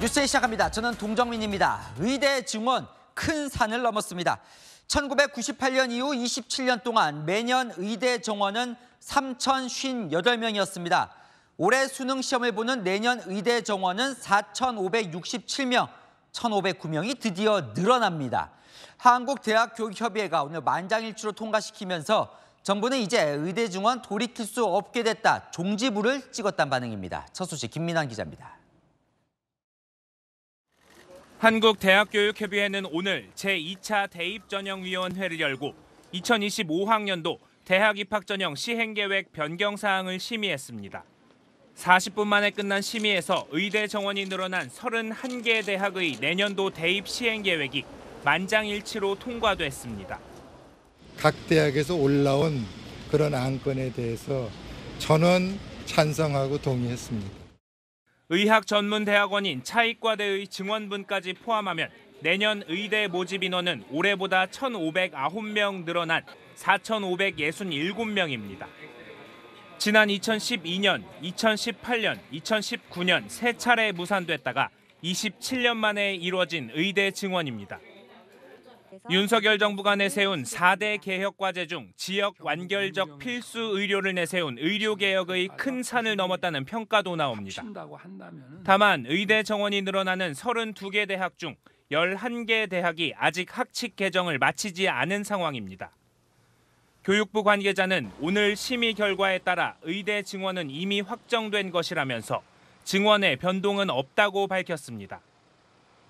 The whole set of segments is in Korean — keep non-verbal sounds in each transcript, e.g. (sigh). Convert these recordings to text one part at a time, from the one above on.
뉴스에 시작합니다. 저는 동정민입니다. 의대 증원 큰 산을 넘었습니다. 1998년 이후 27년 동안 매년 의대 정원은 3,058명이었습니다. 올해 수능 시험을 보는 내년 의대 정원은 4,567명, 1,509명이 드디어 늘어납니다. 한국대학교육협의회가 오늘 만장일치로 통과시키면서 정부는 이제 의대 증원 돌이킬 수 없게 됐다. 종지부를 찍었다 반응입니다. 첫 소식 김민환 기자입니다. 한국대학교육협의회는 오늘 제2차 대입전형위원회를 열고 2025학년도 대학 입학 전형 시행계획 변경 사항을 심의했습니다. 40분 만에 끝난 심의에서 의대 정원이 늘어난 31개 대학의 내년도 대입 시행계획이 만장일치로 통과됐습니다. 각 대학에서 올라온 그런 안건에 대해서 전원 찬성하고 동의했습니다. 의학 전문 대학원인 차이과대의 증원분까지 포함하면 내년 의대 모집 인원은 올해보다 1,509명 늘어난 4,567명입니다. 지난 2012년, 2018년, 2019년 세 차례 무산됐다가 27년 만에 이뤄진 의대 증원입니다. 윤석열 그 정부가 내세운 4대 개혁 과제 중 지역 완결적 필수 의료를 내세운 그 의료 개혁의 그 큰 산을 넘었다는 평가도 나옵니다. 다만 의대 음. 정원이 늘어나는 32개 대학 중 11개 대학이 아직 학칙 개정을 마치지 않은 상황입니다. 교육부 관계자는 오늘 심의 결과에 따라 의대 증원은 이미 확정된 것이라면서 증원의 변동은 없다고 밝혔습니다.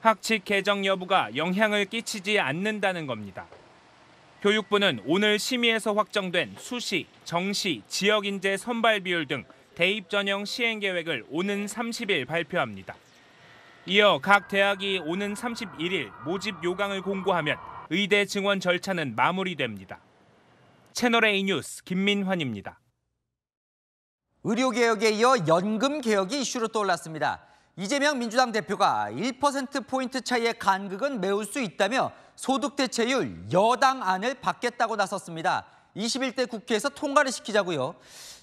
학칙 개정 여부가 영향을 끼치지 않는다는 겁니다. 교육부는 오늘 심의에서 확정된 수시, 정시, 지역인재 선발 비율 등 대입 전형 시행 계획을 오는 30일 발표합니다. 이어 각 대학이 오는 31일 모집 요강을 공고하면 의대 증원 절차는 마무리됩니다. 채널A 뉴스 김민환입니다. 의료개혁에 이어 연금개혁이 이슈로 떠올랐습니다. 이재명 민주당 대표가 1%포인트 차이의 간극은 메울 수 있다며 소득 대체율 여당 안을 받겠다고 나섰습니다. 21대 국회에서 통과를 시키자고요.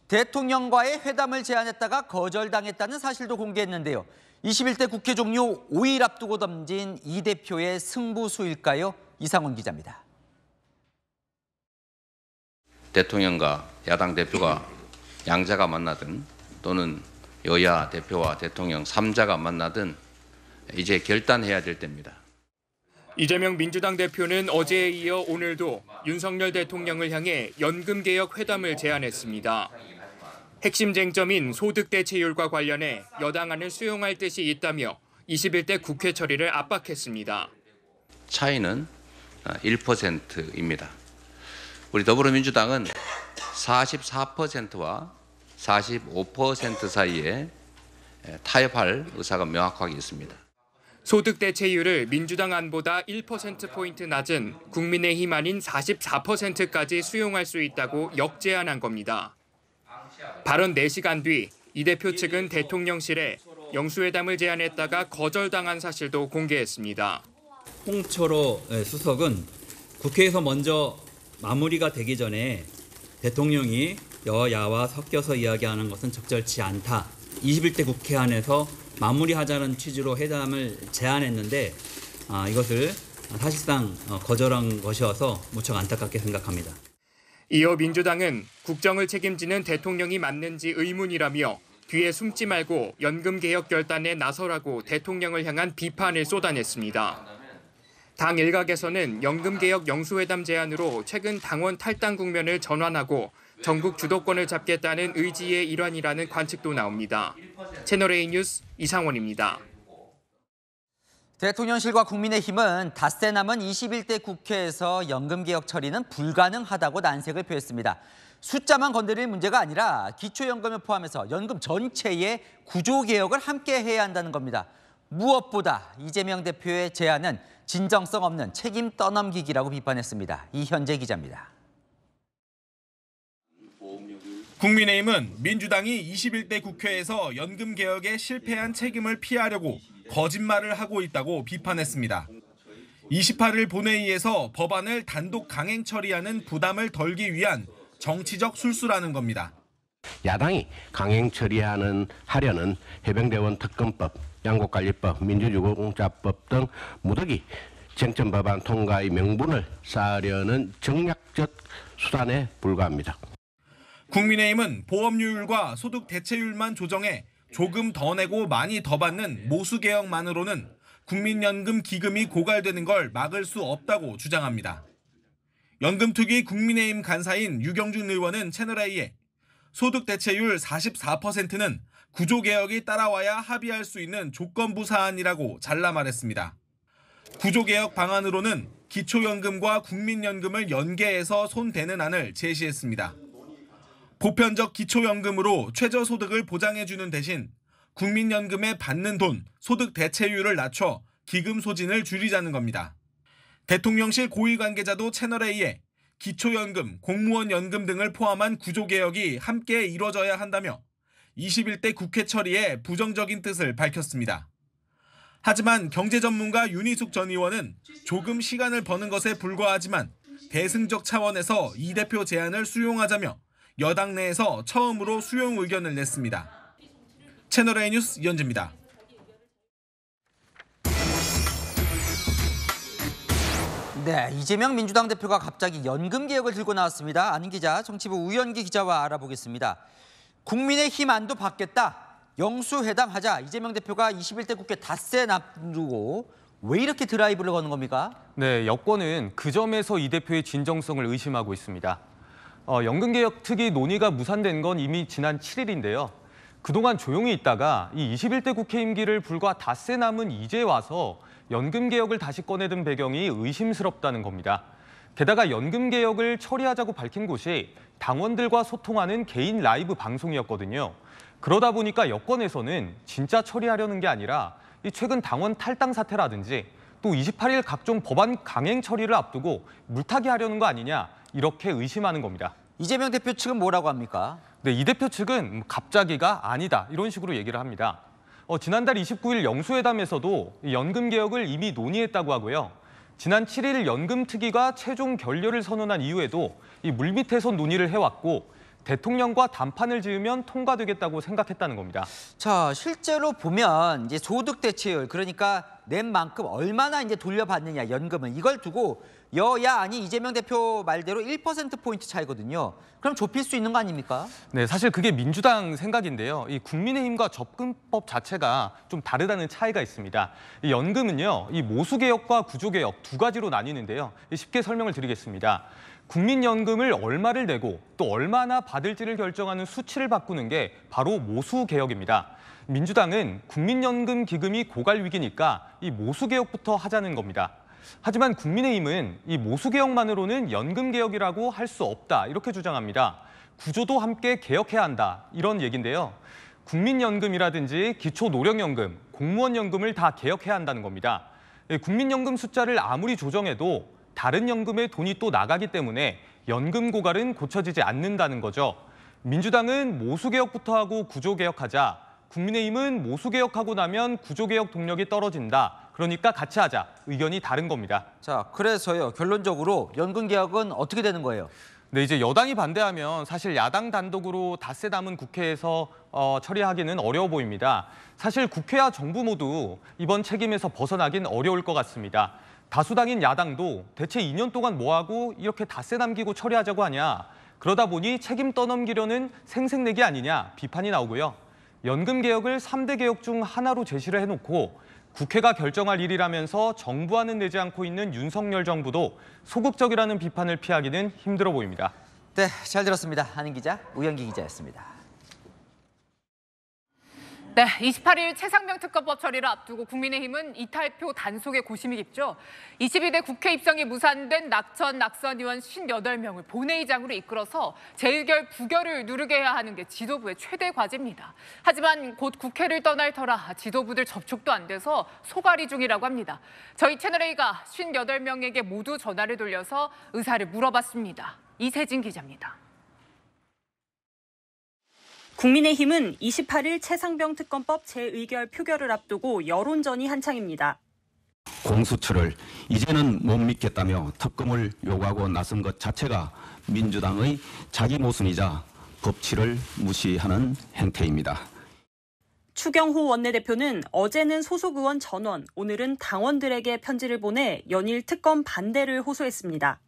대통령과의 회담을 제안했다가 거절당했다는 사실도 공개했는데요. 21대 국회 종료 5일 앞두고 덤진 이 대표의 승부수일까요? 이상훈 기자입니다. 대통령과 야당 대표가 양자가 만나든 또는 여야 대표와 대통령 3자가 만나든 이제 결단해야 될 때입니다. 이재명 민주당 대표는 어제에 이어 오늘도 윤석열 대통령을 향해 연금개혁 회담을 제안했습니다. 핵심 쟁점인 소득 대체율과 관련해 여당안을 수용할 뜻이 있다며 21대 국회 처리를 압박했습니다. 차이는 1%입니다. 우리 더불어민주당은 44%와 45% 사이에 타협할 의사가 명확하게 있습니다. 소득 대체율을 민주당 안보다 1%포인트 낮은 국민의힘 아닌 44%까지 수용할 수 있다고 역제안한 겁니다. 발언 4시간 뒤 이 대표 측은 대통령실에 영수회담을 제안했다가 거절당한 사실도 공개했습니다. 홍철호 수석은 국회에서 먼저 마무리가 되기 전에 대통령이 여야와 섞여서 이야기하는 것은 적절치 않다. 21대 국회 안에서 마무리하자는 취지로 회담을 제안했는데 아, 이것을 사실상 어, 거절한 것이어서 무척 안타깝게 생각합니다. 이어 민주당은 국정을 책임지는 대통령이 맞는지 의문이라며 뒤에 숨지 말고 연금 개혁 결단에 나서라고 대통령을 향한 비판을 쏟아냈습니다. 당 일각에서는 연금 개혁 영수회담 제안으로 최근 당원 탈당 국면을 전환하고 전국 주도권을 잡겠다는 의지의 일환이라는 관측도 나옵니다. 채널A 뉴스 이상원입니다. 대통령실과 국민의힘은 닷새 남은 21대 국회에서 연금개혁 처리는 불가능하다고 난색을 표했습니다. 숫자만 건드릴 문제가 아니라 기초연금을 포함해서 연금 전체의 구조개혁을 함께 해야 한다는 겁니다. 무엇보다 이재명 대표의 제안은 진정성 없는 책임 떠넘기기라고 비판했습니다. 이현재 기자입니다. 국민의힘은 민주당이 21대 국회에서 연금 개혁에 실패한 책임을 피하려고 거짓말을 하고 있다고 비판했습니다. 28일 본회의에서 법안을 단독 강행 처리하는 부담을 덜기 위한 정치적 술수라는 겁니다. 야당이 강행 처리하는 하려는 해병대원 특검법, 양국관리법, 민주주공자법 등 무더기 쟁점 법안 통과의 명분을 쌓으려는 정략적 수단에 불과합니다. 국민의힘은 보험료율과 소득 대체율만 조정해 조금 더 내고 많이 더 받는 모수 개혁만으로는 국민연금 기금이 고갈되는 걸 막을 수 없다고 주장합니다. 연금 투기 국민의힘 간사인 유경준 의원은 채널A에 소득 대체율 44%는 구조 개혁이 따라와야 합의할 수 있는 조건부 사안이라고 잘라 말했습니다. 구조 개혁 방안으로는 기초연금과 국민연금을 연계해서 손대는 안을 제시했습니다. 보편적 기초연금으로 최저소득을 보장해주는 대신 국민연금에 받는 돈, 소득 대체율을 낮춰 기금 소진을 줄이자는 겁니다. 대통령실 고위 관계자도 채널A에 기초연금, 공무원 연금 등을 포함한 구조개혁이 함께 이뤄져야 한다며 21대 국회 처리에 부정적인 뜻을 밝혔습니다. 하지만 경제 전문가 윤희숙 전 의원은 조금 시간을 버는 것에 불과하지만 대승적 차원에서 이 대표 제안을 수용하자며 여당 내에서 처음으로 수용 의견을 냈습니다. 채널A 뉴스 이현지입니다. 네, 이재명 민주당 대표가 갑자기 연금 개혁을 들고 나왔습니다. 안 기자, 정치부 우연기 기자와 알아보겠습니다. 국민의힘 안도 받겠다. 영수회담 하자. 이재명 대표가 21대 국회 닷새 납두고 왜 이렇게 드라이브를 거는 겁니까? 네, 여권은 그 점에서 이 대표의 진정성을 의심하고 있습니다. 어, 연금개혁 특위 논의가 무산된 건 이미 지난 7일인데요. 그동안 조용히 있다가 이 21대 국회 임기를 불과 닷새 남은 이제 와서 연금개혁을 다시 꺼내든 배경이 의심스럽다는 겁니다. 게다가 연금개혁을 처리하자고 밝힌 곳이 당원들과 소통하는 개인 라이브 방송이었거든요. 그러다 보니까 여권에서는 진짜 처리하려는 게 아니라 최근 당원 탈당 사태라든지 또 28일 각종 법안 강행 처리를 앞두고 물타기 하려는 거 아니냐 이렇게 의심하는 겁니다. 이재명 대표 측은 뭐라고 합니까? 네, 이 대표 측은 갑자기가 아니다 이런 식으로 얘기를 합니다. 어, 지난달 29일 영수회담에서도 연금 개혁을 이미 논의했다고 하고요. 지난 7일 연금특위가 최종 결렬을 선언한 이후에도 이 물밑에선 논의를 해왔고 대통령과 담판을 지으면 통과되겠다고 생각했다는 겁니다. 자, 실제로 보면 이제 소득 대체율 그러니까 낸 만큼 얼마나 이제 돌려받느냐 연금은 이걸 두고 여야 아니 이재명 대표 말대로 1%포인트 차이거든요. 그럼 좁힐 수 있는 거 아닙니까? 네, 사실 그게 민주당 생각인데요. 이 국민의힘과 접근법 자체가 좀 다르다는 차이가 있습니다. 이 연금은요, 이 모수개혁과 구조개혁 두 가지로 나뉘는데요. 쉽게 설명을 드리겠습니다. 국민연금을 얼마를 내고 또 얼마나 받을지를 결정하는 수치를 바꾸는 게 바로 모수개혁입니다. 민주당은 국민연금 기금이 고갈 위기니까 이 모수개혁부터 하자는 겁니다. 하지만 국민의힘은 이 모수개혁만으로는 연금개혁이라고 할 수 없다 이렇게 주장합니다. 구조도 함께 개혁해야 한다 이런 얘긴데요. 국민연금이라든지 기초노령연금, 공무원연금을 다 개혁해야 한다는 겁니다. 예, 국민연금 숫자를 아무리 조정해도 다른 연금의 돈이 또 나가기 때문에 연금 고갈은 고쳐지지 않는다는 거죠. 민주당은 모수개혁부터 하고 구조개혁하자 국민의힘은 모수개혁하고 나면 구조개혁 동력이 떨어진다. 그러니까 같이 하자. 의견이 다른 겁니다. 자, 그래서요. 결론적으로 연금 개혁은 어떻게 되는 거예요? 네, 이제 여당이 반대하면 사실 야당 단독으로 닷새 담은 국회에서 어, 처리하기는 어려워 보입니다. 사실 국회와 정부 모두 이번 책임에서 벗어나긴 어려울 것 같습니다. 다수당인 야당도 대체 2년 동안 뭐하고 이렇게 닷새 남기고 처리하자고 하냐. 그러다 보니 책임 떠넘기려는 생색내기 아니냐 비판이 나오고요. 연금 개혁을 3대 개혁 중 하나로 제시를 해놓고 국회가 결정할 일이라면서 정부안은 내지 않고 있는 윤석열 정부도 소극적이라는 비판을 피하기는 힘들어 보입니다. 네, 잘 들었습니다. 하는 기자, 우영기 기자였습니다. 네, 28일 최상병 특검법 처리를 앞두고 국민의힘은 이탈표 단속에 고심이 깊죠. 22대 국회 입성이 무산된 낙천 낙선 의원 58명을 본회의장으로 이끌어서 재의결 부결을 누르게 해야 하는 게 지도부의 최대 과제입니다. 하지만 곧 국회를 떠날 터라 지도부들 접촉도 안 돼서 소가리 중이라고 합니다. 저희 채널A가 58명에게 모두 전화를 돌려서 의사를 물어봤습니다. 이세진 기자입니다. 국민의힘은 28일 최상병 특검법 재의결 표결을 앞두고 여론전이 한창입니다. 공수처를 이제는 못 믿겠다며 특검을 요구하고 나선 것 자체가 민주당의 자기 모순이자 법치를 무시하는 행태입니다. 추경호 원내대표는 어제는 소속 의원 전원, 오늘은 당원들에게 편지를 보내 연일 특검 반대를 호소했습니다.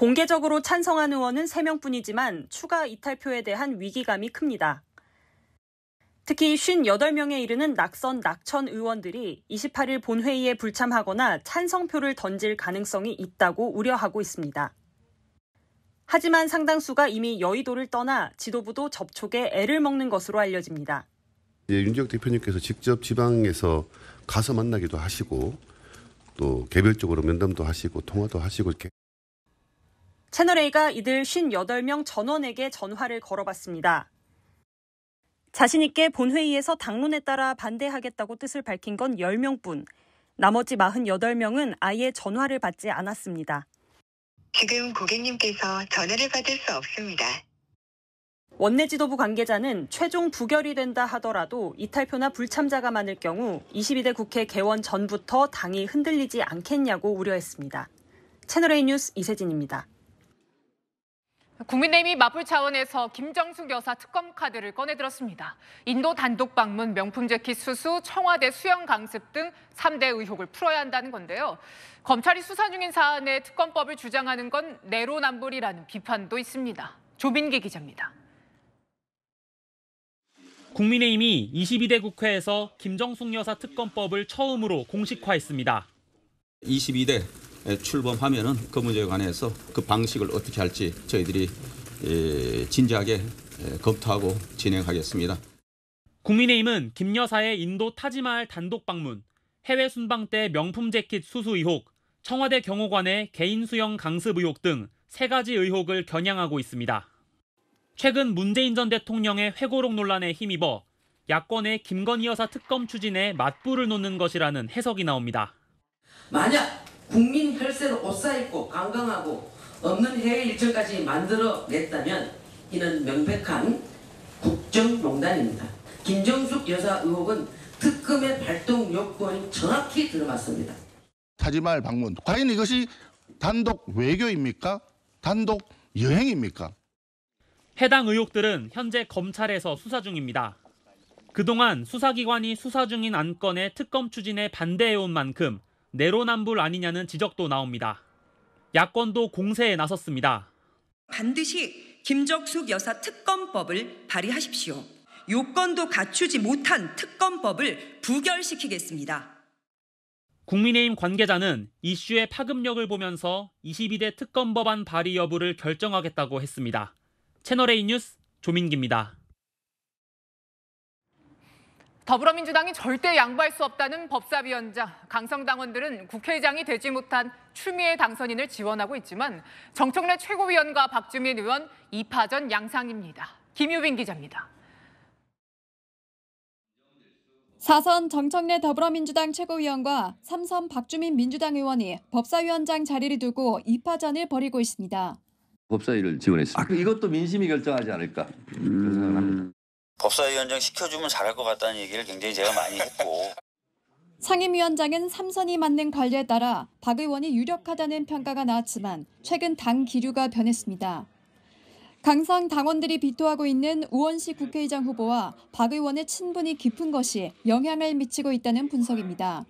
공개적으로 찬성한 의원은 3명뿐이지만 추가 이탈표에 대한 위기감이 큽니다. 특히 58명에 이르는 낙선 낙천 의원들이 28일 본회의에 불참하거나 찬성표를 던질 가능성이 있다고 우려하고 있습니다. 하지만 상당수가 이미 여의도를 떠나 지도부도 접촉에 애를 먹는 것으로 알려집니다. 예, 윤지혁 대표님께서 직접 지방에서 가서 만나기도 하시고 또 개별적으로 면담도 하시고 통화도 하시고 이렇게 채널A가 이들 58명 전원에게 전화를 걸어봤습니다. 자신있게 본회의에서 당론에 따라 반대하겠다고 뜻을 밝힌 건 10명뿐, 나머지 48명은 아예 전화를 받지 않았습니다. 지금 고객님께서 전화를 받을 수 없습니다. 원내 지도부 관계자는 최종 부결이 된다 하더라도 이탈표나 불참자가 많을 경우 22대 국회 개원 전부터 당이 흔들리지 않겠냐고 우려했습니다. 채널A 뉴스 이세진입니다. 국민의힘이 마풀 차원에서 김정숙 여사 특검 카드를 꺼내들었습니다. 인도 단독 방문, 명품 재킷 수수, 청와대 수영 강습 등 3대 의혹을 풀어야 한다는 건데요. 검찰이 수사 중인 사안에 특검법을 주장하는 건 내로남불이라는 비판도 있습니다. 조민기 기자입니다. 국민의힘이 22대 국회에서 김정숙 여사 특검법을 처음으로 공식화했습니다. 22대 예, 출범하면은 그 문제에 관해서 그 방식을 어떻게 할지 저희들이 예, 진지하게 예, 검토하고 진행하겠습니다. 국민의힘은 김 여사의 인도 타지마할 단독 방문, 해외 순방 때 명품 재킷 수수 의혹, 청와대 경호관의 개인 수영 강습 의혹 등 세 가지 의혹을 겨냥하고 있습니다. 최근 문재인 전 대통령의 회고록 논란에 힘입어 야권의 김건희 여사 특검 추진에 맞불을 놓는 것이라는 해석이 나옵니다. 만약 국민 혈세로 옷사입고 관광하고 없는 해외 일정까지 만들어냈다면 이는 명백한 국정농단입니다. 김정숙 여사 의혹은 특검의 발동 요건이 정확히 들어맞습니다. 타지말 방문. 과연 이것이 단독 외교입니까? 단독 여행입니까? 해당 의혹들은 현재 검찰에서 수사 중입니다. 그동안 수사기관이 수사 중인 안건의 특검 추진에 반대해온 만큼 내로남불 아니냐는 지적도 나옵니다. 야권도 공세에 나섰습니다. 반드시 김적숙 여사 특검법을 발의하십시오. 요건도 갖추지 못한 특검법을 부결시키겠습니다. 국민의힘 관계자는 이슈의 파급력을 보면서 22대 특검법안 발의 여부를 결정하겠다고 했습니다. 채널A 뉴스 조민기입니다. 더불어민주당이 절대 양보할 수 없다는 법사위원장, 강성 당원들은 국회의장이 되지 못한 추미애 당선인을 지원하고 있지만 정청래 최고위원과 박주민 의원 2파전 양상입니다. 김유빈 기자입니다. 사선 정청래 더불어민주당 최고위원과 삼선 박주민 민주당 의원이 법사위원장 자리를 두고 2파전을 벌이고 있습니다. 법사위를 지원했습니다. 아, 그 이것도 민심이 결정하지 않을까 음... 법사위원장 시켜주면 잘할 것 같다는 얘기를 굉장히 제가 많이 했고. (laughs) 상임위원장은 삼선이 맞는 관례에 따라 박 의원이 유력하다는 평가가 나왔지만 최근 당 기류가 변했습니다. 강성 당원들이 비토하고 있는 우원식 국회의장 후보와 박 의원의 친분이 깊은 것이 영향을 미치고 있다는 분석입니다.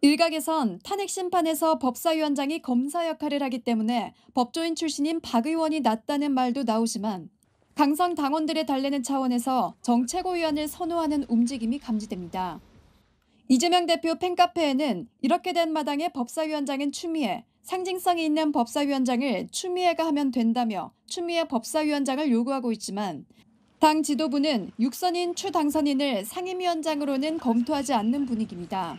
일각에선 탄핵 심판에서 법사위원장이 검사 역할을 하기 때문에 법조인 출신인 박 의원이 낫다는 말도 나오지만 당선 당원들의 달래는 차원에서 정책고위원을 선호하는 움직임이 감지됩니다. 이재명 대표 팬카페에는 이렇게 된 마당에 법사위원장인 추미애, 상징성이 있는 법사위원장을 추미애가 하면 된다며 추미애 법사위원장을 요구하고 있지만 당 지도부는 육선인 추 당선인을 상임위원장으로는 검토하지 않는 분위기입니다.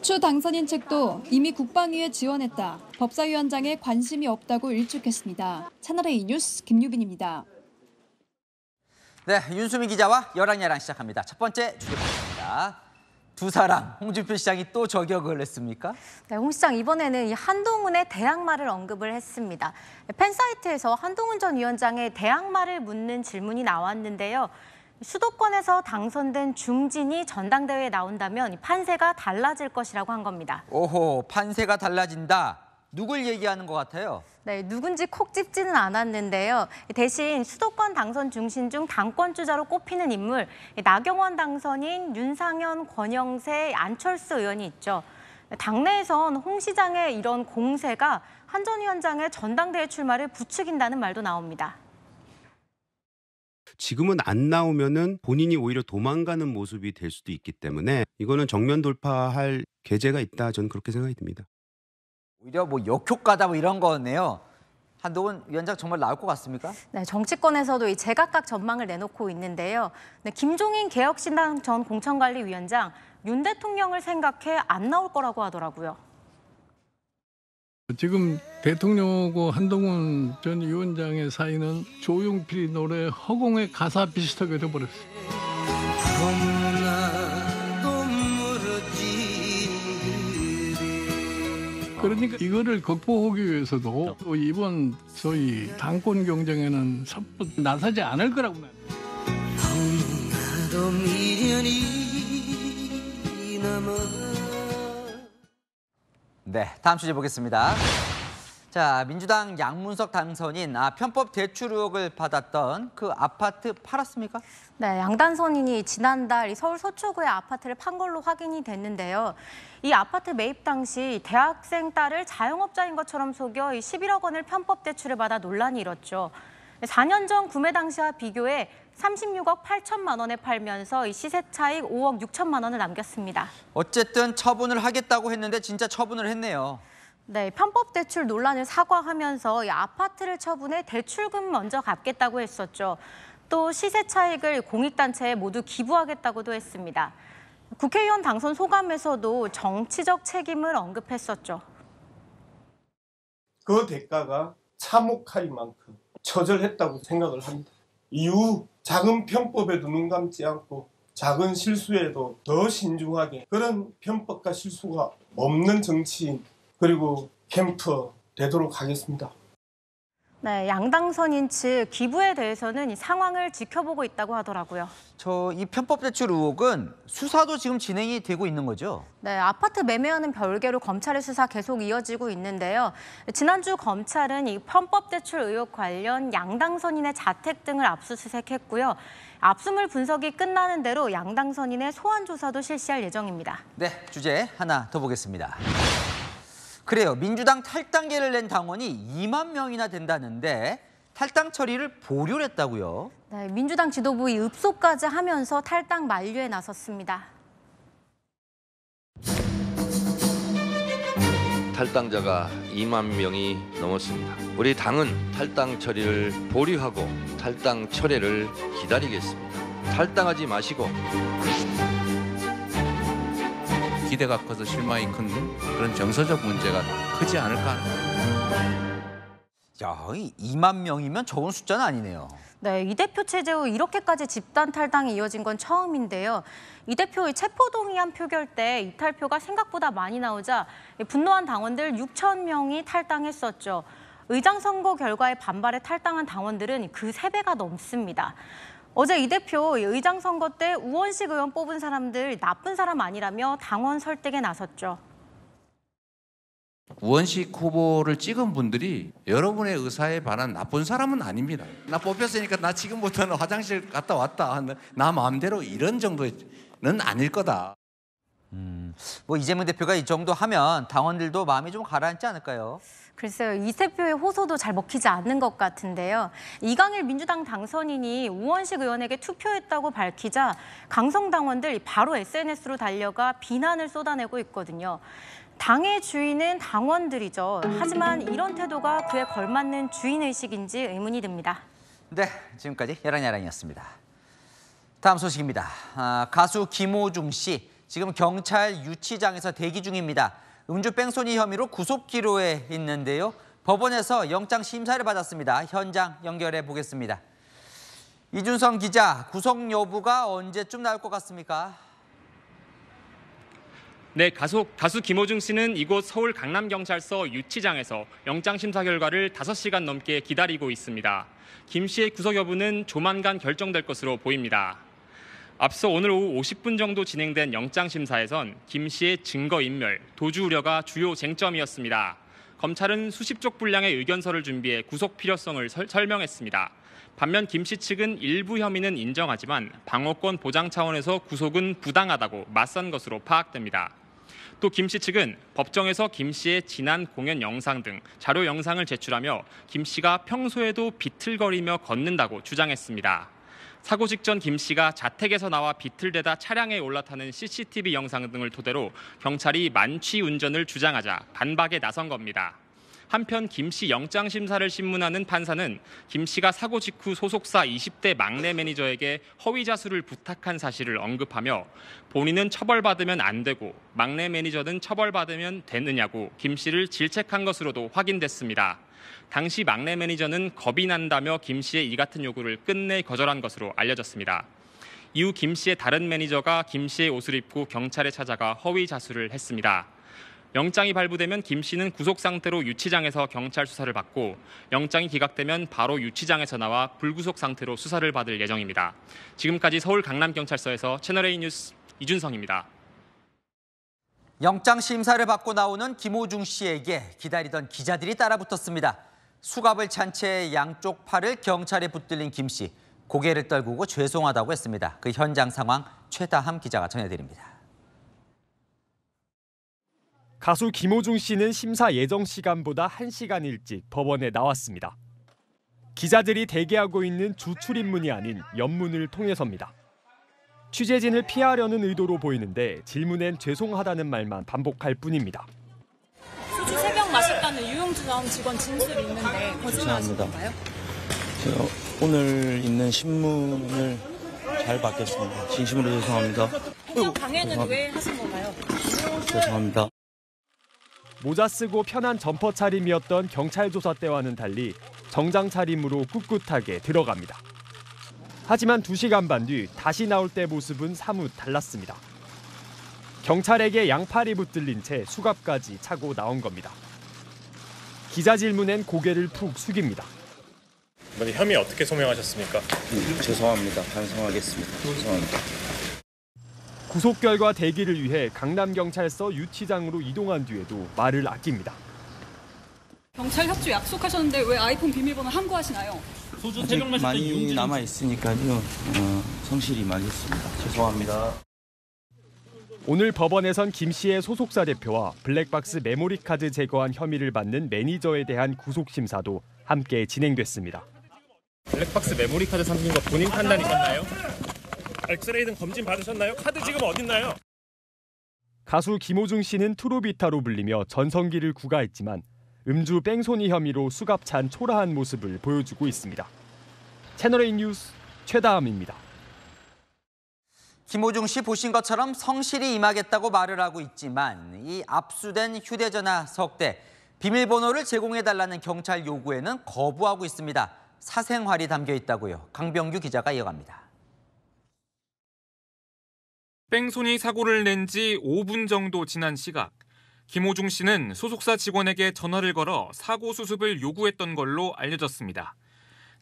추 당선인 측도 이미 국방위에 지원했다. 법사위원장에 관심이 없다고 일축했습니다. 채널A 뉴스 김유빈입니다. 네, 윤수민 기자와 열랑열랑 시작합니다. 첫 번째 주제입니다. 두 사람, 홍준표 시장이 또 저격을 했습니까? 네, 홍 시장 이번에는 이 한동훈의 대항마를 언급을 했습니다. 네, 팬사이트에서 한동훈 전 위원장의 대항마를 묻는 질문이 나왔는데요. 수도권에서 당선된 중진이 전당대회에 나온다면 판세가 달라질 것이라고 한 겁니다. 오호, 판세가 달라진다. 누굴 얘기하는 것 같아요? 네, 누군지 콕 찝지는 않았는데요. 대신 수도권 당선 중심 중 당권 주자로 꼽히는 인물 나경원 당선인, 윤상현, 권영세, 안철수 의원이 있죠. 당내에선 홍 시장의 이런 공세가 한전 위원장의 전당대회 출마를 부추긴다는 말도 나옵니다. 지금은 안 나오면은 본인이 오히려 도망가는 모습이 될 수도 있기 때문에 이거는 정면 돌파할 계제가 있다 저는 그렇게 생각이 듭니다. 오히려 뭐 역효과다 뭐 이런 거네요. 한동훈 위원장 정말 나올 것 같습니까? 네, 정치권에서도 이 제각각 전망을 내놓고 있는데요. 네, 김종인 개혁신당 전 공천관리위원장 윤 대통령을 생각해 안 나올 거라고 하더라고요. 지금 대통령하고 한동훈 전 위원장의 사이는 조용필 노래 허공의 가사 비슷하게 돼버렸어요. 그러니까 이거를 극복하기 위해서도 어. 또 이번 소위 당권 경쟁에는 섣불 나서지 않을 거라고 난. 도 미련이 남아. 네, 다음 주제 보겠습니다. 자, 민주당 양문석 당선인 아, 편법 대출 의혹을 받았던 그 아파트 팔았습니까? 네, 양단선인이 지난달 서울 서초구의 아파트를 판 걸로 확인이 됐는데요. 이 아파트 매입 당시 대학생 딸을 자영업자인 것처럼 속여 이 11억 원을 편법 대출을 받아 논란이 일었죠. 4년 전 구매 당시와 비교해 36억 8천만 원에 팔면서 이 시세 차익 5억 6천만 원을 남겼습니다. 어쨌든 처분을 하겠다고 했는데 진짜 처분을 했네요. 네, 편법 대출 논란을 사과하면서 아파트를 처분해 대출금 먼저 갚겠다고 했었죠. 또 시세 차익을 공익단체에 모두 기부하겠다고도 했습니다. 국회의원 당선 소감에서도 정치적 책임을 언급했었죠. 그 대가가 참혹할 만큼 처절했다고 생각을 합니다. 이후 작은 편법에도 눈 감지 않고 작은 실수에도 더 신중하게 그런 편법과 실수가 없는 정치인 그리고 캠프 되도록 하겠습니다. 네, 양당선인 측 기부에 대해서는 이 상황을 지켜보고 있다고 하더라고요. 저 이 편법 대출 의혹은 수사도 지금 진행이 되고 있는 거죠? 네, 아파트 매매와는 별개로 검찰의 수사 계속 이어지고 있는데요. 지난주 검찰은 이 편법 대출 의혹 관련 양당선인의 자택 등을 압수수색했고요. 압수물 분석이 끝나는 대로 양당선인의 소환 조사도 실시할 예정입니다. 네, 주제 하나 더 보겠습니다. 그래요. 민주당 탈당계를 낸 당원이 2만 명이나 된다는데 탈당 처리를 보류를 했다고요. 네, 민주당 지도부의 읍소까지 하면서 탈당 만류에 나섰습니다. 탈당자가 2만 명이 넘었습니다. 우리 당은 탈당 처리를 보류하고 탈당 철회를 기다리겠습니다. 탈당하지 마시고 기대가 커서 실망이 큰 그런 정서적 문제가 크지 않을까 하는 야, 2만 명이면 좋은 숫자는 아니네요. 네, 이 대표 체제 후 이렇게까지 집단 탈당이 이어진 건 처음인데요. 이 대표의 체포동의안 표결 때 이탈표가 생각보다 많이 나오자 분노한 당원들 6천 명이 탈당했었죠. 의장 선거 결과에 반발에 탈당한 당원들은 그 세배가 넘습니다. 어제 이 대표 의장 선거 때 우원식 의원 뽑은 사람들 나쁜 사람 아니라며 당원 설득에 나섰죠. 우원식 후보를 찍은 분들이 여러분의 의사에 반한 나쁜 사람은 아닙니다. 나 뽑혔으니까 나 지금부터는 화장실 갔다 왔다. 나 마음대로 이런 정도는 아닐 거다. 음, 뭐 이재명 대표가 이 정도 하면 당원들도 마음이 좀 가라앉지 않을까요? 글쎄요. 이 대표의 호소도 잘 먹히지 않는 것 같은데요. 이강일 민주당 당선인이 우원식 의원에게 투표했다고 밝히자 강성 당원들 바로 SNS로 달려가 비난을 쏟아내고 있거든요. 당의 주인은 당원들이죠. 하지만 이런 태도가 그에 걸맞는 주인의식인지 의문이 듭니다. 네, 지금까지 야랑야랑이었습니다. 다음 소식입니다. 아, 가수 김호중 씨 지금 경찰 유치장에서 대기 중입니다. 음주 뺑소니 혐의로 구속 기로에 있는데요. 법원에서 영장 심사를 받았습니다. 현장 연결해 보겠습니다. 이준성 기자, 구속 여부가 언제쯤 나올 것 같습니까? 네, 가수, 가수 김호중 씨는 이곳 서울 강남경찰서 유치장에서 영장심사 결과를 5시간 넘게 기다리고 있습니다. 김 씨의 구속 여부는 조만간 결정될 것으로 보입니다. 앞서 오늘 오후 50분 정도 진행된 영장심사에선 김 씨의 증거인멸, 도주 우려가 주요 쟁점이었습니다. 검찰은 수십 쪽 분량의 의견서를 준비해 구속 필요성을 설, 설명했습니다. 반면 김 씨 측은 일부 혐의는 인정하지만 방어권 보장 차원에서 구속은 부당하다고 맞선 것으로 파악됩니다. 또 김 씨 측은 법정에서 김 씨의 지난 공연 영상 등 자료 영상을 제출하며 김 씨가 평소에도 비틀거리며 걷는다고 주장했습니다. 사고 직전 김 씨가 자택에서 나와 비틀대다 차량에 올라타는 CCTV 영상 등을 토대로 경찰이 만취 운전을 주장하자 반박에 나선 겁니다. 한편 김 씨 영장 심사를 심문하는 판사는 김 씨가 사고 직후 소속사 20대 막내 매니저에게 허위 자수를 부탁한 사실을 언급하며 본인은 처벌받으면 안 되고 막내 매니저는 처벌받으면 되느냐고 김 씨를 질책한 것으로도 확인됐습니다. 당시 막내 매니저는 겁이 난다며 김 씨의 이 같은 요구를 끝내 거절한 것으로 알려졌습니다. 이후 김 씨의 다른 매니저가 김 씨의 옷을 입고 경찰에 찾아가 허위 자수를 했습니다. 영장이 발부되면 김 씨는 구속 상태로 유치장에서 경찰 수사를 받고 영장이 기각되면 바로 유치장에서 나와 불구속 상태로 수사를 받을 예정입니다. 지금까지 서울 강남경찰서에서 채널A 뉴스 이준성입니다. 영장 심사를 받고 나오는 김호중 씨에게 기다리던 기자들이 따라붙었습니다. 수갑을 찬 채 양쪽 팔을 경찰에 붙들린 김 씨. 고개를 떨구고 죄송하다고 했습니다. 그 현장 상황 최다함 기자가 전해드립니다. 가수 김호중 씨는 심사 예정 시간보다 1시간 일찍 법원에 나왔습니다. 기자들이 대기하고 있는 주출입문이 아닌 옆문을 통해서입니다. 취재진을 피하려는 의도로 보이는데 질문엔 죄송하다는 말만 반복할 뿐입니다. 소주 3병 마셨다는 유용주점 직원 진술이 있는데 거짓말하신 가요 오늘 있는 신문을 잘 받겠습니다. 진심으로 죄송합니다. 해명 강행은 왜 하신 건가요? 죄송합니다. 모자 쓰고 편한 점퍼 차림이었던 경찰 조사 때와는 달리 정장 차림으로 꿋꿋하게 들어갑니다. 하지만 2시간 반 뒤 다시 나올 때 모습은 사뭇 달랐습니다. 경찰에게 양팔이 붙들린 채 수갑까지 차고 나온 겁니다. 기자 질문엔 고개를 푹 숙입니다. 뭐 혐의 어떻게 소명하셨습니까? 음, 죄송합니다. 반성하겠습니다. 죄송합니다. 구속 결과 대기를 위해 강남경찰서 유치장으로 이동한 뒤에도 말을 아낍니다. 경찰 협조 약속하셨는데 왜 아이폰 비밀번호 함구하시나요? 소주 아직 많이 남아 있으니까요. 어, 성실히 말했습니다. 죄송합니다. 오늘 법원에선 김 씨의 소속사 대표와 블랙박스 메모리 카드 제거한 혐의를 받는 매니저에 대한 구속 심사도 함께 진행됐습니다. 블랙박스 메모리 카드 삼긴 거 본인 판단이셨나요? 엑스레이 등 검진 받으셨나요? 카드 지금 어딨나요? 가수 김호중 씨는 트로비타로 불리며 전성기를 구가했지만 음주 뺑소니 혐의로 수갑찬 초라한 모습을 보여주고 있습니다. 채널A 뉴스 최다함입니다. 김호중 씨 보신 것처럼 성실히 임하겠다고 말을 하고 있지만 이 압수된 휴대전화 석대 비밀번호를 제공해달라는 경찰 요구에는 거부하고 있습니다. 사생활이 담겨 있다고요. 강병규 기자가 이어갑니다. 뺑소니 사고를 낸 지 5분 정도 지난 시각 김호중 씨는 소속사 직원에게 전화를 걸어 사고 수습을 요구했던 걸로 알려졌습니다.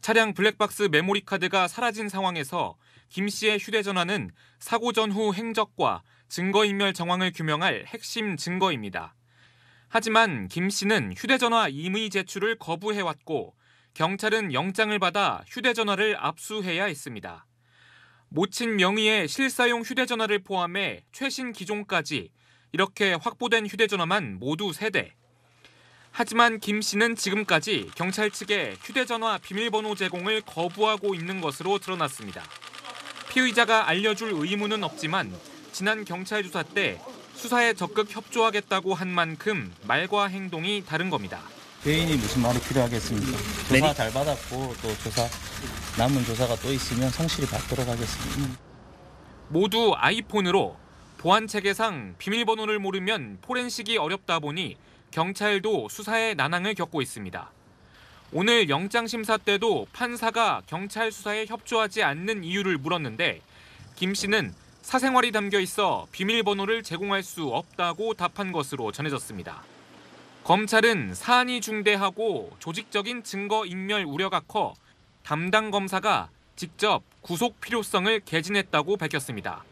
차량 블랙박스 메모리 카드가 사라진 상황에서 김 씨의 휴대전화는 사고 전후 행적과 증거인멸 정황을 규명할 핵심 증거입니다. 하지만 김 씨는 휴대전화 임의 제출을 거부해왔고 경찰은 영장을 받아 휴대전화를 압수해야 했습니다. 모친 명의의 실사용 휴대전화를 포함해 최신 기종까지 이렇게 확보된 휴대전화만 모두 3대. 하지만 김 씨는 지금까지 경찰 측에 휴대전화 비밀번호 제공을 거부하고 있는 것으로 드러났습니다. 피의자가 알려줄 의무는 없지만 지난 경찰 조사 때 수사에 적극 협조하겠다고 한 만큼 말과 행동이 다른 겁니다. 개인이 무슨 말이 필요하겠습니까? 조사 잘 받았고 또 조사 남은 조사가 또 있으면 성실히 받도록 하겠습니다. 모두 아이폰으로 보안 체계상 비밀번호를 모르면 포렌식이 어렵다 보니 경찰도 수사에 난항을 겪고 있습니다. 오늘 영장심사 때도 판사가 경찰 수사에 협조하지 않는 이유를 물었는데 김 씨는 사생활이 담겨 있어 비밀번호를 제공할 수 없다고 답한 것으로 전해졌습니다. 검찰은 사안이 중대하고 조직적인 증거 인멸 우려가 커 담당 검사가 직접 구속 필요성을 개진했다고 밝혔습니다.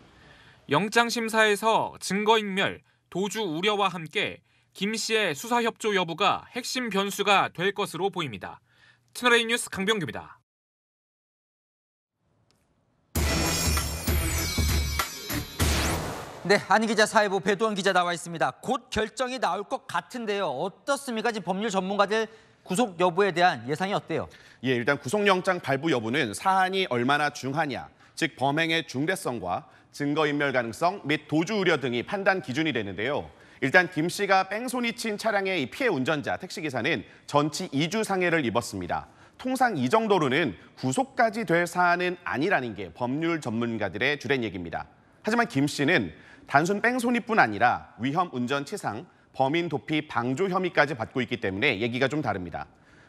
영장심사에서 증거인멸, 도주 우려와 함께 김 씨의 수사협조 여부가 핵심 변수가 될 것으로 보입니다. 채널A 뉴스 강병규입니다. 네, 한 기자 사회부 배도원 기자 나와 있습니다. 곧 결정이 나올 것 같은데요. 어떻습니까? 지금 법률 전문가들 구속 여부에 대한 예상이 어때요? 예, 일단 구속영장 발부 여부는 사안이 얼마나 중하냐, 즉 범행의 중대성과 증거인멸 가능성 및 도주 우려 등이 판단 기준이 되는데요. 일단 김 씨가 뺑소니 친 차량의 피해 운전자 택시기사는 전치 2주 상해를 입었습니다. 통상 이 정도로는 구속까지 될 사안은 아니라는 게 법률 전문가들의 주된 얘기입니다. 하지만 김 씨는 단순 뺑소니뿐 아니라 위험 운전 치상, 범인 도피 방조 혐의까지 받고 있기 때문에 얘기가 좀 다릅니다.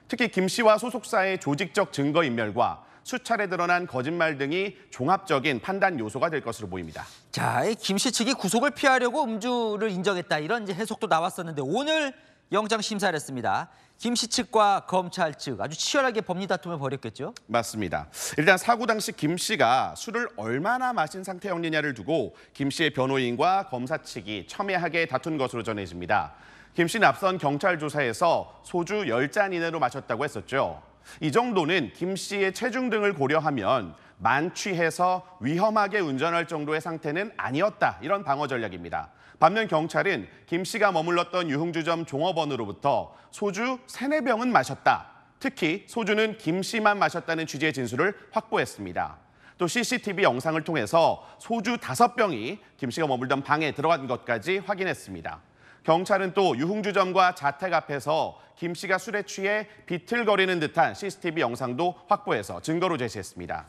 특히 김 씨와 소속사의 조직적 증거 인멸과 수차례 드러난 거짓말 등이 종합적인 판단 요소가 될 것으로 보입니다. 자, 김 씨 측이 구속을 피하려고 음주를 인정했다 이런 이제 해석도 나왔었는데 오늘 영장 심사를 했습니다. 김 씨 측과 검찰 측 아주 치열하게 법리 다툼을 벌였겠죠? 맞습니다. 일단 사고 당시 김 씨가 술을 얼마나 마신 상태였느냐를 두고 김 씨의 변호인과 검사 측이 첨예하게 다툰 것으로 전해집니다. 김 씨는 앞선 경찰 조사에서 소주 10잔 이내로 마셨다고 했었죠. 이 정도는 김 씨의 체중 등을 고려하면 만취해서 위험하게 운전할 정도의 상태는 아니었다. 이런 방어 전략입니다. 반면 경찰은 김 씨가 머물렀던 유흥주점 종업원으로부터 소주 세네 병은 마셨다. 특히 소주는 김 씨만 마셨다는 취지의 진술을 확보했습니다. 또 CCTV 영상을 통해서 소주 다섯 병이 김 씨가 머물던 방에 들어간 것까지 확인했습니다. 경찰은 또 유흥주점과 자택 앞에서 김 씨가 술에 취해 비틀거리는 듯한 CCTV 영상도 확보해서 증거로 제시했습니다.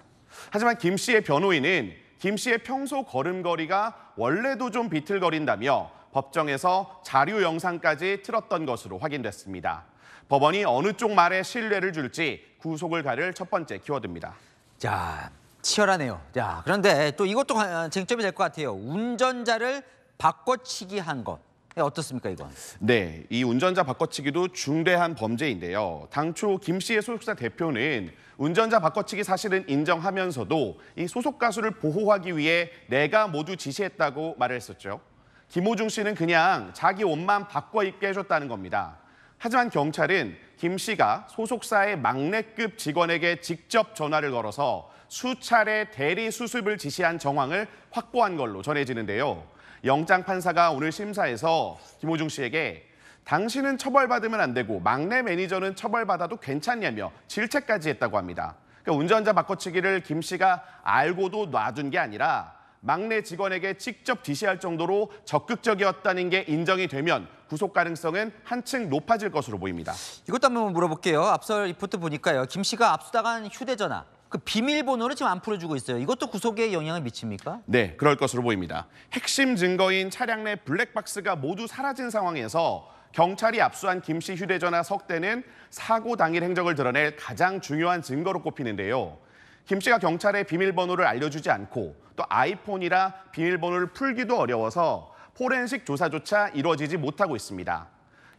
하지만 김 씨의 변호인은 김 씨의 평소 걸음걸이가 원래도 좀 비틀거린다며 법정에서 자료 영상까지 틀었던 것으로 확인됐습니다. 법원이 어느 쪽 말에 신뢰를 줄지 구속을 가를 첫 번째 키워드입니다. 자, 치열하네요. 자, 그런데 또 이것도 아, 쟁점이 될 것 같아요. 운전자를 바꿔치기 한 것. 네, 어떻습니까 이건? 네, 이 운전자 바꿔치기도 중대한 범죄인데요. 당초 김 씨의 소속사 대표는 운전자 바꿔치기 사실은 인정하면서도 이 소속 가수를 보호하기 위해 내가 모두 지시했다고 말을 했었죠. 김호중 씨는 그냥 자기 옷만 바꿔 입게 해줬다는 겁니다. 하지만 경찰은 김 씨가 소속사의 막내급 직원에게 직접 전화를 걸어서 수차례 대리 수습을 지시한 정황을 확보한 걸로 전해지는데요. 영장 판사가 오늘 심사에서 김호중 씨에게 당신은 처벌받으면 안 되고 막내 매니저는 처벌받아도 괜찮냐며 질책까지 했다고 합니다. 그러니까 운전자 바꿔치기를 김 씨가 알고도 놔둔 게 아니라 막내 직원에게 직접 지시할 정도로 적극적이었다는 게 인정이 되면 구속 가능성은 한층 높아질 것으로 보입니다. 이것도 한번 물어볼게요. 앞서 리포트 보니까요. 김 씨가 압수당한 휴대전화, 그 비밀번호를 지금 안 풀어주고 있어요. 이것도 구속에 영향을 미칩니까? 네, 그럴 것으로 보입니다. 핵심 증거인 차량 내 블랙박스가 모두 사라진 상황에서 경찰이 압수한 김 씨 휴대전화 석대는 사고 당일 행적을 드러낼 가장 중요한 증거로 꼽히는데요. 김 씨가 경찰에 비밀번호를 알려주지 않고 또 아이폰이라 비밀번호를 풀기도 어려워서 포렌식 조사조차 이루어지지 못하고 있습니다.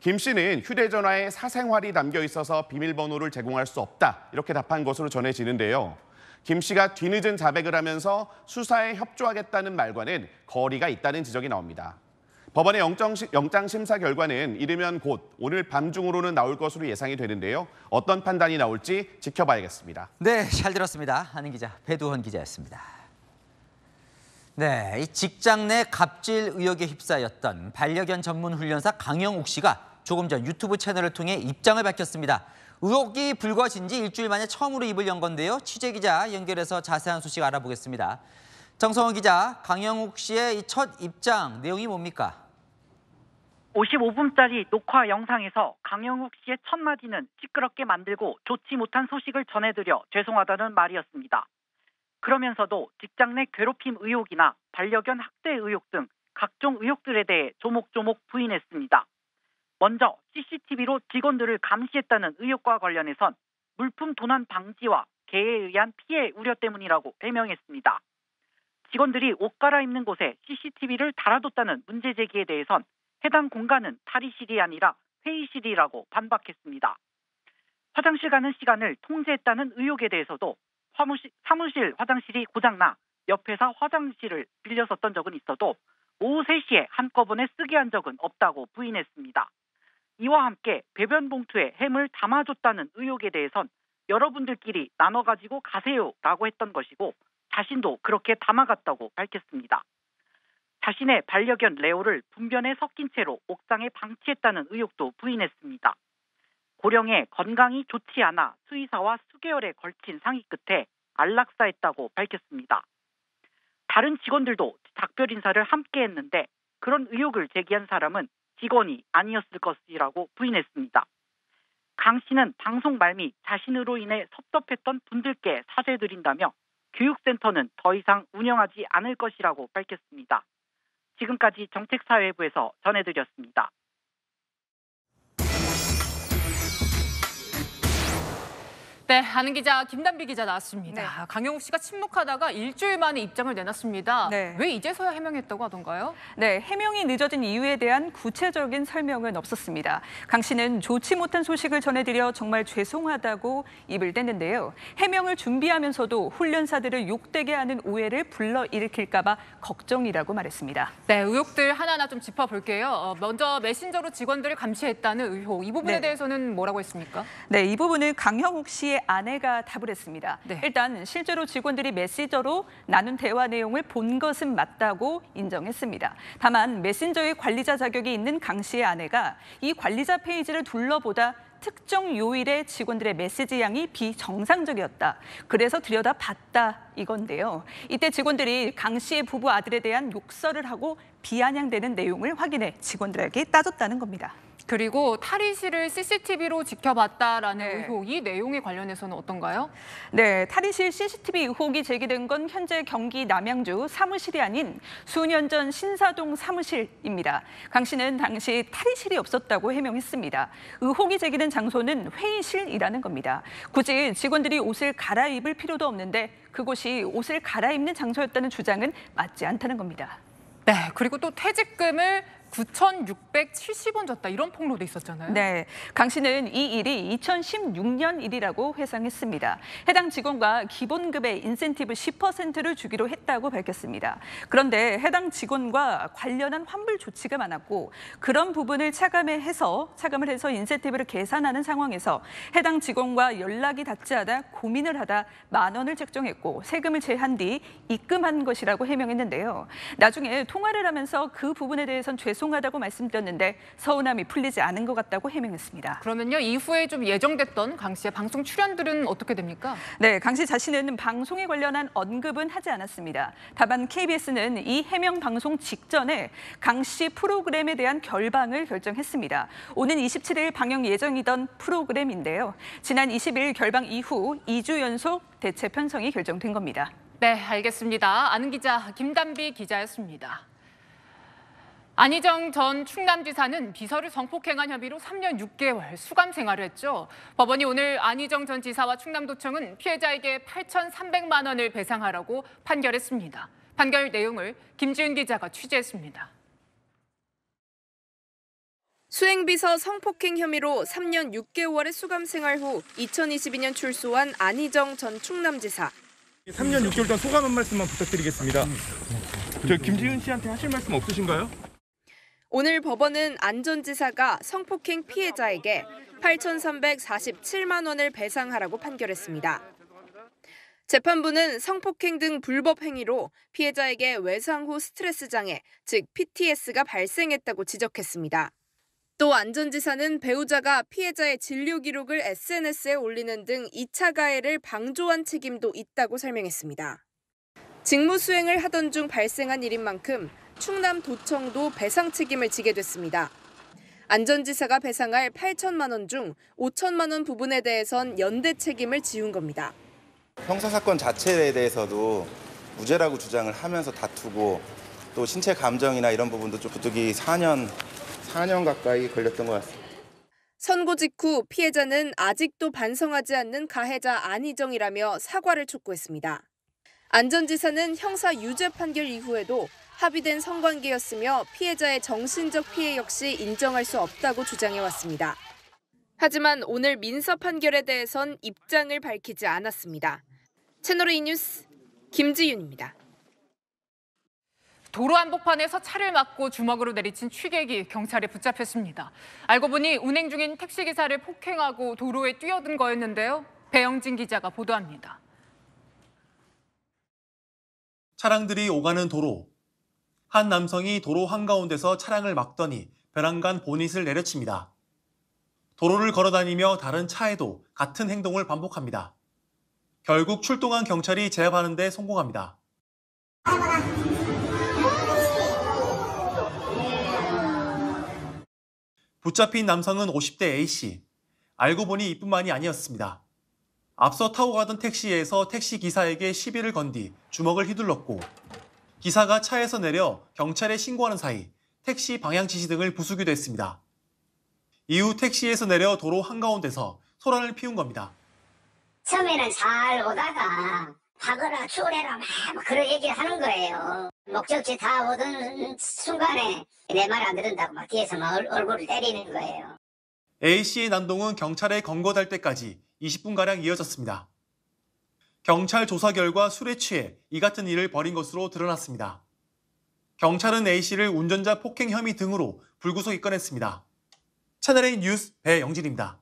김 씨는 휴대전화에 사생활이 담겨 있어서 비밀번호를 제공할 수 없다 이렇게 답한 것으로 전해지는데요. 김 씨가 뒤늦은 자백을 하면서 수사에 협조하겠다는 말과는 거리가 있다는 지적이 나옵니다. 법원의 영장 심사 결과는 이르면 곧 오늘 밤중으로는 나올 것으로 예상이 되는데요. 어떤 판단이 나올지 지켜봐야겠습니다. 네, 잘 들었습니다. 하는 기자 배두헌 기자였습니다. 네, 이 직장 내 갑질 의혹에 휩싸였던 반려견 전문 훈련사 강영욱 씨가 조금 전 유튜브 채널을 통해 입장을 밝혔습니다. 의혹이 불거진 지 일주일 만에 처음으로 입을 연 건데요. 취재 기자 연결해서 자세한 소식 알아보겠습니다. 정성호 기자, 강영욱 씨의 첫 입장 내용이 뭡니까? 55분짜리 녹화 영상에서 강영욱 씨의 첫 마디는 시끄럽게 만들고 좋지 못한 소식을 전해드려 죄송하다는 말이었습니다. 그러면서도 직장 내 괴롭힘 의혹이나 반려견 학대 의혹 등 각종 의혹들에 대해 조목조목 부인했습니다. 먼저 CCTV로 직원들을 감시했다는 의혹과 관련해선 물품 도난 방지와 개에 의한 피해 우려 때문이라고 해명했습니다. 직원들이 옷 갈아입는 곳에 CCTV를 달아뒀다는 문제 제기에 대해선 해당 공간은 탈의실이 아니라 회의실이라고 반박했습니다. 화장실 가는 시간을 통제했다는 의혹에 대해서도 화무시, 사무실 화장실이 고장나 옆에서 화장실을 빌려 썼던 적은 있어도 오후 3시에 한꺼번에 쓰게 한 적은 없다고 부인했습니다. 이와 함께 배변 봉투에 햄을 담아줬다는 의혹에 대해선 여러분들끼리 나눠 가지고 가세요라고 했던 것이고 자신도 그렇게 담아갔다고 밝혔습니다. 자신의 반려견 레오를 분변에 섞인 채로 옥상에 방치했다는 의혹도 부인했습니다. 고령에 건강이 좋지 않아 수의사와 수개월에 걸친 상의 끝에 안락사했다고 밝혔습니다. 다른 직원들도 작별 인사를 함께 했는데 그런 의혹을 제기한 사람은 직원이 아니었을 것이라고 부인했습니다. 강 씨는 방송 말미 자신으로 인해 섭섭했던 분들께 사죄드린다며 교육센터는 더 이상 운영하지 않을 것이라고 밝혔습니다. 지금까지 정책사회부에서 전해드렸습니다. 네, 하는 기자 김단비 기자 나왔습니다. 네. 강영욱 씨가 침묵하다가 일주일 만에 입장을 내놨습니다. 네. 왜 이제서야 해명했다고 하던가요? 네, 해명이 늦어진 이유에 대한 구체적인 설명은 없었습니다. 강 씨는 좋지 못한 소식을 전해드려 정말 죄송하다고 입을 뗐는데요. 해명을 준비하면서도 훈련사들을 욕되게 하는 오해를 불러일으킬까 봐 걱정이라고 말했습니다. 네, 의혹들 하나하나 좀 짚어볼게요. 어, 먼저 메신저로 직원들을 감시했다는 의혹. 이 부분에 네. 대해서는 뭐라고 했습니까? 네, 이 부분은 강영욱 씨의 아내가 답을 했습니다. 네. 일단 실제로 직원들이 메시저로 나눈 대화 내용을 본 것은 맞다고 인정했습니다. 다만 메신저의 관리자 자격이 있는 강 씨의 아내가 이 관리자 페이지를 둘러보다 특정 요일에 직원들의 메시지 양이 비정상적이었다. 그래서 들여다봤다 이건데요. 이때 직원들이 강 씨의 부부 아들에 대한 욕설을 하고 비아냥대는 내용을 확인해 직원들에게 따졌다는 겁니다. 그리고 탈의 실을 CCTV로 지켜봤다라는 네. 의혹이 내용에 관련해서는 어떤가요? 네, 탈의 실 CCTV 의혹이 제기된 건 현재 경기 남양주 사무실이 아닌 수년 전 신사동 사무실입니다. 강 씨는 당시 탈의실이 없었다고 해명했습니다. 의혹이 제기된 장소는 회의실이라는 겁니다. 굳이 직원들이 옷을 갈아입을 필요도 없는데 그곳이 옷을 갈아입는 장소였다는 주장은 맞지 않다는 겁니다. 네, 그리고 또 퇴직금을 9,670원 줬다 이런 폭로도 있었잖아요. 네, 강 씨는 이 일이 2016년 일이라고 회상했습니다. 해당 직원과 기본급의 인센티브 10%를 주기로 했다고 밝혔습니다. 그런데 해당 직원과 관련한 환불 조치가 많았고 그런 부분을 차감해 해서 차감을 해서 인센티브를 계산하는 상황에서 해당 직원과 연락이 닿지 않아 고민을 하다 만 원을 책정했고 세금을 제한 뒤 입금한 것이라고 해명했는데요. 나중에 통화를 하면서 그 부분에 대해서는 죄송 죄송하다고 말씀드렸는데 서운함이 풀리지 않은 것 같다고 해명했습니다. 그러면요 이후에 좀 예정됐던 강 씨의 방송 출연들은 어떻게 됩니까? 네, 강씨 자신은 방송에 관련한 언급은 하지 않았습니다. 다만 KBS는 이 해명 방송 직전에 강 씨 프로그램에 대한 결방을 결정했습니다. 오는 27일 방영 예정이던 프로그램인데요. 지난 20일 결방 이후 2주 연속 대체 편성이 결정된 겁니다. 네, 알겠습니다. 아는 기자 김단비 기자였습니다. 안희정 전 충남지사는 비서를 성폭행한 혐의로 3년 6개월 수감 생활을 했죠. 법원이 오늘 안희정 전 지사와 충남도청은 피해자에게 8,300만 원을 배상하라고 판결했습니다. 판결 내용을 김지은 기자가 취재했습니다. 수행비서 성폭행 혐의로 3년 6개월의 수감 생활 후 2022년 출소한 안희정 전 충남지사. 3년 6개월 동안 소감 한 말씀만 부탁드리겠습니다. 저김지은 씨한테 하실 말씀 없으신가요? 오늘 법원은 안전지사가 성폭행 피해자에게 8,347만 원을 배상하라고 판결했습니다. 재판부는 성폭행 등 불법 행위로 피해자에게 외상 후 스트레스 장애, 즉 PTS가 발생했다고 지적했습니다. 또 안전지사는 배우자가 피해자의 진료 기록을 SNS에 올리는 등 2차 가해를 방조한 책임도 있다고 설명했습니다. 직무 수행을 하던 중 발생한 일인 만큼 충남 도청도 배상 책임을 지게 됐습니다. 안전지사가 배상할 8천만 원 중 5천만 원 부분에 대해선 연대 책임을 지운 겁니다. 형사사건 자체에 대해서도 무죄라고 주장을 하면서 다투고 또 신체 감정이나 이런 부분도 좀 부득이 4년, 4년 가까이 걸렸던 것 같습니다. 선고 직후 피해자는 아직도 반성하지 않는 가해자 안희정이라며 사과를 촉구했습니다. 안전지사는 형사 유죄 판결 이후에도 합의된 성관계였으며 피해자의 정신적 피해 역시 인정할 수 없다고 주장해왔습니다. 하지만 오늘 민사 판결에 대해선 입장을 밝히지 않았습니다. 채널A 뉴스 김지윤입니다. 도로 한복판에서 차를 막고 주먹으로 내리친 취객이 경찰에 붙잡혔습니다. 알고 보니 운행 중인 택시기사를 폭행하고 도로에 뛰어든 거였는데요. 배영진 기자가 보도합니다. 차량들이 오가는 도로, 한 남성이 도로 한가운데서 차량을 막더니 벼랑간 보닛을 내려칩니다. 도로를 걸어다니며 다른 차에도 같은 행동을 반복합니다. 결국 출동한 경찰이 제압하는 데 성공합니다. 붙잡힌 남성은 50대 A씨. 알고 보니 이뿐만이 아니었습니다. 앞서 타고 가던 택시에서 택시 기사에게 시비를 건 뒤 주먹을 휘둘렀고 기사가 차에서 내려 경찰에 신고하는 사이 택시 방향 지시 등을 부수기도 했습니다. 이후 택시에서 내려 도로 한가운데서 소란을 피운 겁니다. 처음에는 잘 오다가 박어라 추월해라 막 그런 얘기를 하는 거예요. 목적지 다 오던 순간에 내 말 안 들은다고 막 뒤에서 막 얼굴을 때리는 거예요. A씨의 난동은 경찰에 검거될 때까지 20분가량 이어졌습니다. 경찰 조사 결과 술에 취해 이 같은 일을 벌인 것으로 드러났습니다. 경찰은 A씨를 운전자 폭행 혐의 등으로 불구속 입건했습니다. 채널A 뉴스 배영진입니다.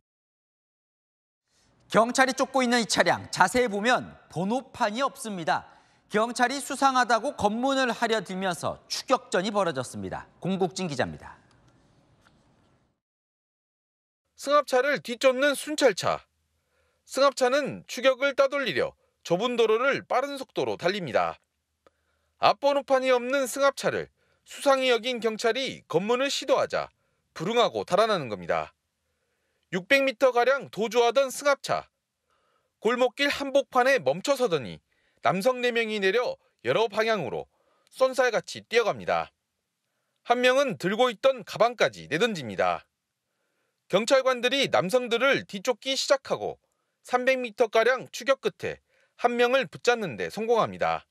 경찰이 쫓고 있는 이 차량 자세히 보면 번호판이 없습니다. 경찰이 수상하다고 검문을 하려 들면서 추격전이 벌어졌습니다. 공국진 기자입니다. 승합차를 뒤쫓는 순찰차. 승합차는 추격을 따돌리려 좁은 도로를 빠른 속도로 달립니다. 앞번호판이 없는 승합차를 수상히 여긴 경찰이 검문을 시도하자 불응하고 달아나는 겁니다. 600m가량 도주하던 승합차. 골목길 한복판에 멈춰서더니 남성 4명이 내려 여러 방향으로 쏜살같이 뛰어갑니다. 한 명은 들고 있던 가방까지 내던집니다. 경찰관들이 남성들을 뒤쫓기 시작하고 300m가량 추격 끝에 한 명을 붙잡는데 성공합니다.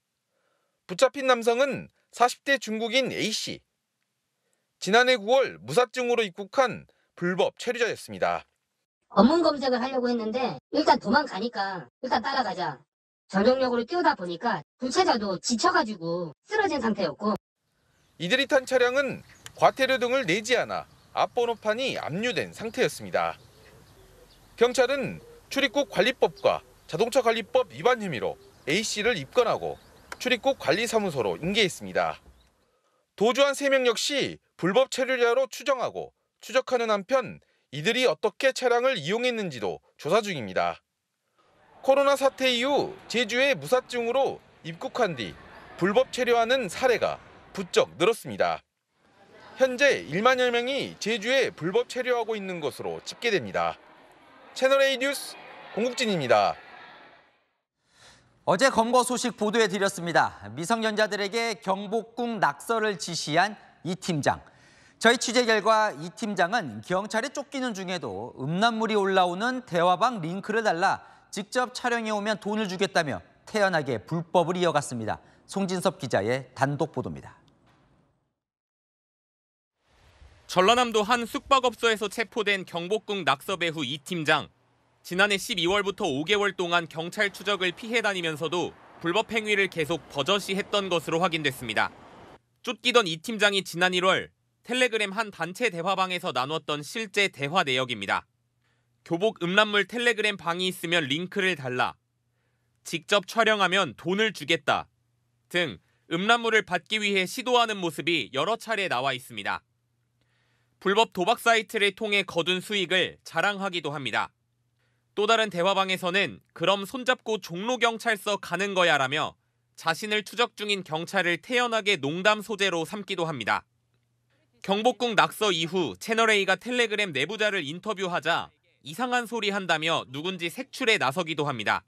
붙잡힌 남성은 40대 중국인 A씨. 지난해 9월 무사증으로 입국한 불법 체류자였습니다. 검문 검색을 하려고 했는데 일단 도망가니까 일단 따라가자. 전용력으로 뛰어다 보니까 부채자도 지쳐가지고 쓰러진 상태였고 이들이 탄 차량은 과태료 등을 내지 않아 앞번호판이 압류된 상태였습니다. 경찰은 출입국 관리법과 자동차 관리법 위반 혐의로 A씨를 입건하고 출입국 관리사무소로 인계했습니다. 도주한 3명 역시 불법 체류자로 추정하고 추적하는 한편 이들이 어떻게 차량을 이용했는지도 조사 중입니다. 코로나 사태 이후 제주에 무사증으로 입국한 뒤 불법 체류하는 사례가 부쩍 늘었습니다. 현재 1만여 명이 제주에 불법 체류하고 있는 것으로 집계됩니다. 채널A 뉴스 공국진입니다. 어제 검거 소식 보도해 드렸습니다. 미성년자들에게 경복궁 낙서를 지시한 이 팀장. 저희 취재 결과 이 팀장은 경찰에 쫓기는 중에도 음란물이 올라오는 대화방 링크를 달라 직접 촬영해 오면 돈을 주겠다며 태연하게 불법을 이어갔습니다. 송진섭 기자의 단독 보도입니다. 전라남도 한 숙박업소에서 체포된 경복궁 낙서 배후 이 팀장. 지난해 12월부터 5개월 동안 경찰 추적을 피해 다니면서도 불법 행위를 계속 버젓이 했던 것으로 확인됐습니다. 쫓기던 이 팀장이 지난 1월 텔레그램 한 단체 대화방에서 나눴던 실제 대화 내역입니다. 교복 음란물 텔레그램 방이 있으면 링크를 달라. 직접 촬영하면 돈을 주겠다. 등 음란물을 받기 위해 시도하는 모습이 여러 차례 나와 있습니다. 불법 도박 사이트를 통해 거둔 수익을 자랑하기도 합니다. 또 다른 대화방에서는 그럼 손잡고 종로경찰서 가는 거야 라며 자신을 추적 중인 경찰을 태연하게 농담 소재로 삼기도 합니다. 경복궁 낙서 이후 채널A가 텔레그램 내부자를 인터뷰하자 이상한 소리 한다며 누군지 색출에 나서기도 합니다.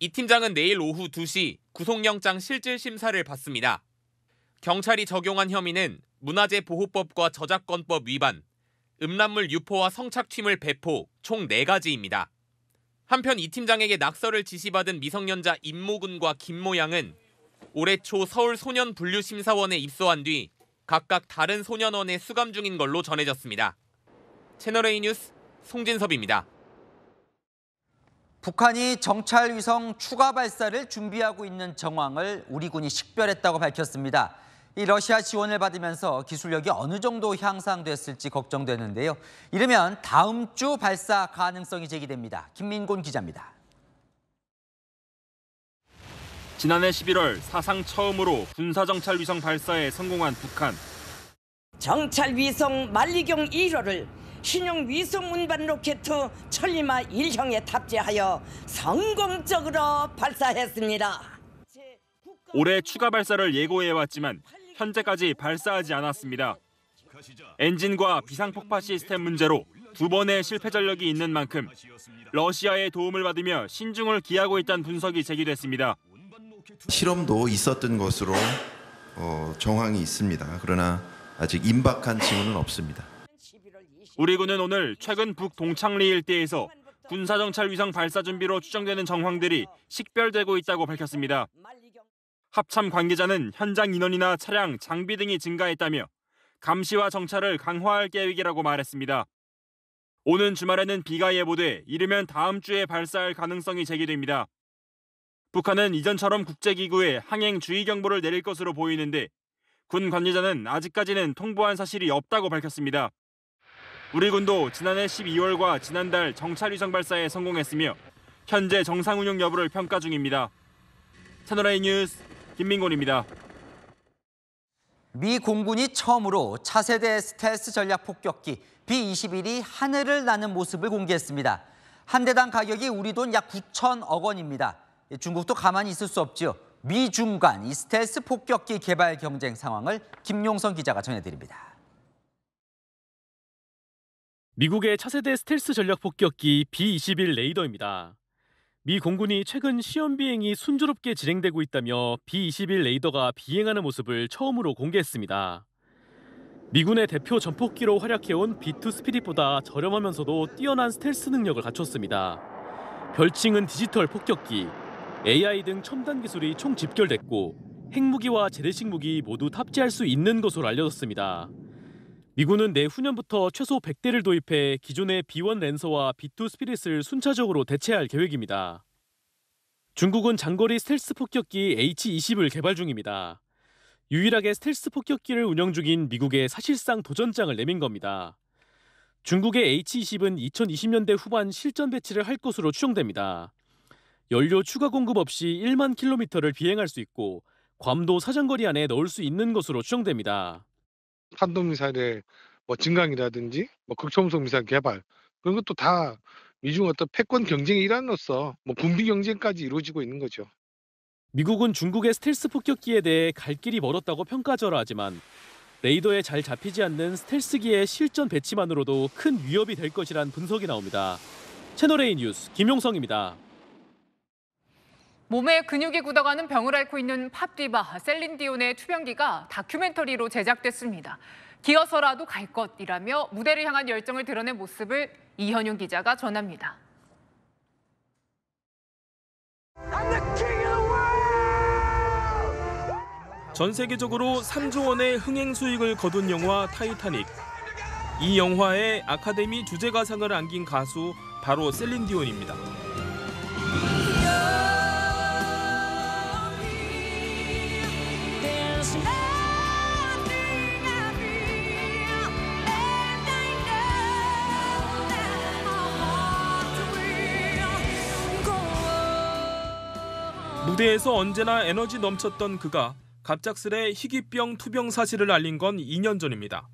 이 팀장은 내일 오후 2시 구속영장 실질심사를 받습니다. 경찰이 적용한 혐의는 문화재보호법과 저작권법 위반, 음란물 유포와 성착취물 배포 총 4가지입니다. 한편 이 팀장에게 낙서를 지시받은 미성년자 임모군과 김모양은 올해 초 서울 소년 분류 심사원에 입소한 뒤 각각 다른 소년원에 수감 중인 걸로 전해졌습니다. 채널A 뉴스 송진섭입니다. 북한이 정찰 위성 추가 발사를 준비하고 있는 정황을 우리 군이 식별했다고 밝혔습니다. 이 러시아 지원을 받으면서 기술력이 어느 정도 향상됐을지 걱정되는데요. 이르면 다음 주 발사 가능성이 제기됩니다. 김민곤 기자입니다. 지난해 11월 사상 처음으로 군사정찰 위성 발사에 성공한 북한. 정찰 위성 만리경 1호를 신형 위성 운반 로켓 천리마 1형에 탑재하여 성공적으로 발사했습니다. 올해 추가 발사를 예고해 왔지만 현재까지 발사하지 않았습니다. 엔진과 비상폭파 시스템 문제로 두 번의 실패 전력이 있는 만큼 러시아의 도움을 받으며 신중을 기하고 있다는 분석이 제기됐습니다. 실험도 있었던 것으로 어, 정황이 있습니다. 그러나 아직 임박한 징후는 없습니다. 우리 군은 오늘 최근 북 동창리 일대에서 군사정찰 위성 발사 준비로 추정되는 정황들이 식별되고 있다고 밝혔습니다. 합참 관계자는 현장 인원이나 차량, 장비 등이 증가했다며 감시와 정찰을 강화할 계획이라고 말했습니다. 오는 주말에는 비가 예보돼 이르면 다음 주에 발사할 가능성이 제기됩니다. 북한은 이전처럼 국제기구에 항행 주의 경보를 내릴 것으로 보이는데 군 관계자는 아직까지는 통보한 사실이 없다고 밝혔습니다. 우리 군도 지난해 12월과 지난달 정찰위성 발사에 성공했으며 현재 정상 운용 여부를 평가 중입니다. 채널A 뉴스 김민곤입니다. 미 공군이 처음으로 차세대 스텔스 전략 폭격기 B-21이 하늘을 나는 모습을 공개했습니다. 한 대당 가격이 우리 돈 약 9천억 원입니다. 중국도 가만히 있을 수없지 미중 간이 스텔스 폭격기 개발 경쟁 상황을 김용선 기자가 전해드립니다. 미국의 차세대 스텔스 전략 폭격기 B-21 레이더입니다. 미 공군이 최근 시험 비행이 순조롭게 진행되고 있다며 B-21 레이더가 비행하는 모습을 처음으로 공개했습니다. 미군의 대표 전폭기로 활약해온 B-2 스피릿보다 저렴하면서도 뛰어난 스텔스 능력을 갖췄습니다. 별칭은 디지털 폭격기, AI 등 첨단 기술이 총 집결됐고 핵무기와 재래식 무기 모두 탑재할 수 있는 것으로 알려졌습니다. 미군은 내후년부터 최소 100대를 도입해 기존의 B1 랜서와 B2 스피릿을 순차적으로 대체할 계획입니다. 중국은 장거리 스텔스 폭격기 H-20을 개발 중입니다. 유일하게 스텔스 폭격기를 운영 중인 미국의 사실상 도전장을 내민 겁니다. 중국의 H-20은 2020년대 후반 실전 배치를 할 것으로 추정됩니다. 연료 추가 공급 없이 1만 킬로미터를 비행할 수 있고 괌도 사정거리 안에 넣을 수 있는 것으로 추정됩니다. 탄도미사일의 뭐 증강이라든지 뭐 극초음속 미사일 개발 그런 것도 다 미중 어떤 패권 경쟁의 일환으로서 뭐 분비 경쟁까지 이루어지고 있는 거죠. 미국은 중국의 스텔스 폭격기에 대해 갈 길이 멀었다고 평가절하지만 하 레이더에 잘 잡히지 않는 스텔스기의 실전 배치만으로도 큰 위협이 될 것이란 분석이 나옵니다. 채널A 뉴스 김용성입니다. 몸에 근육이 굳어가는 병을 앓고 있는 팝디바 셀린 디온의 투병기가 다큐멘터리로 제작됐습니다. 기어서라도 갈 것이라며 무대를 향한 열정을 드러낸 모습을 이현윤 기자가 전합니다. 전 세계적으로 3조 원의 흥행 수익을 거둔 영화 타이타닉. 이 영화의 아카데미 주제가상을 안긴 가수 바로 셀린 디온입니다. 무대에서 언제나 에너지 넘쳤던 그가 갑작스레 희귀병 투병 사실을 알린 건 2년 전입니다.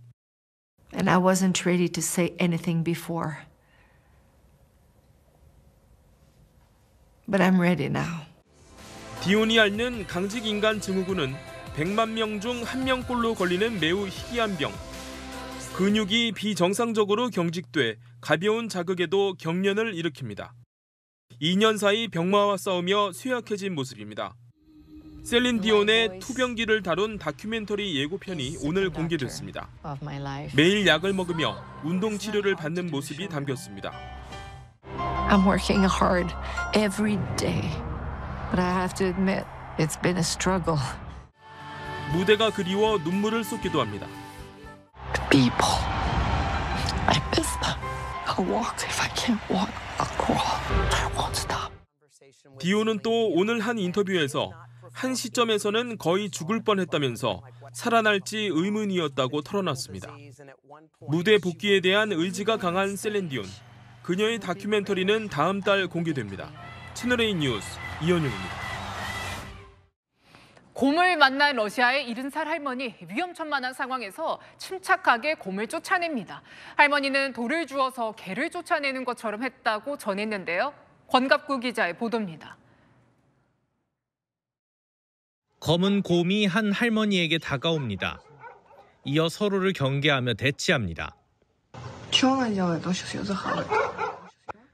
And I wasn't ready to say anything before. But I'm ready now. 디온이 앓는 강직인간 증후군은 100만 명중 1명꼴로 걸리는 매우 희귀한 병. 근육이 비정상적으로 경직돼 가벼운 자극에도 경련을 일으킵니다. 2년 사이 병마와 싸우며 쇠약해진 모습입니다. 셀린 디온의 투병기를 다룬 다큐멘터리 예고편이 오늘 공개됐습니다. 매일 약을 먹으며 운동 치료를 받는 모습이 담겼습니다. I'm working hard every day. But I have to admit it's been a struggle. 무대가 그리워 눈물을 쏟기도 합니다. People. I miss them. I'll walk if I can't walk. I'll crawl. 디오는 또 오늘 한 인터뷰에서 한 시점에서는 거의 죽을 뻔했다면서 살아날지 의문이었다고 털어놨습니다. 무대 복귀에 대한 의지가 강한 셀렌디온. 그녀의 다큐멘터리는 다음 달 공개됩니다. 채널A 뉴스 이현영입니다. 곰을 만난 러시아의 70살 할머니 위험천만한 상황에서 침착하게 곰을 쫓아냅니다. 할머니는 돌을 주어서 개를 쫓아내는 것처럼 했다고 전했는데요. 권갑구 기자의 보도입니다. 검은 곰이 한 할머니에게 다가옵니다. 이어 서로를 경계하며 대치합니다.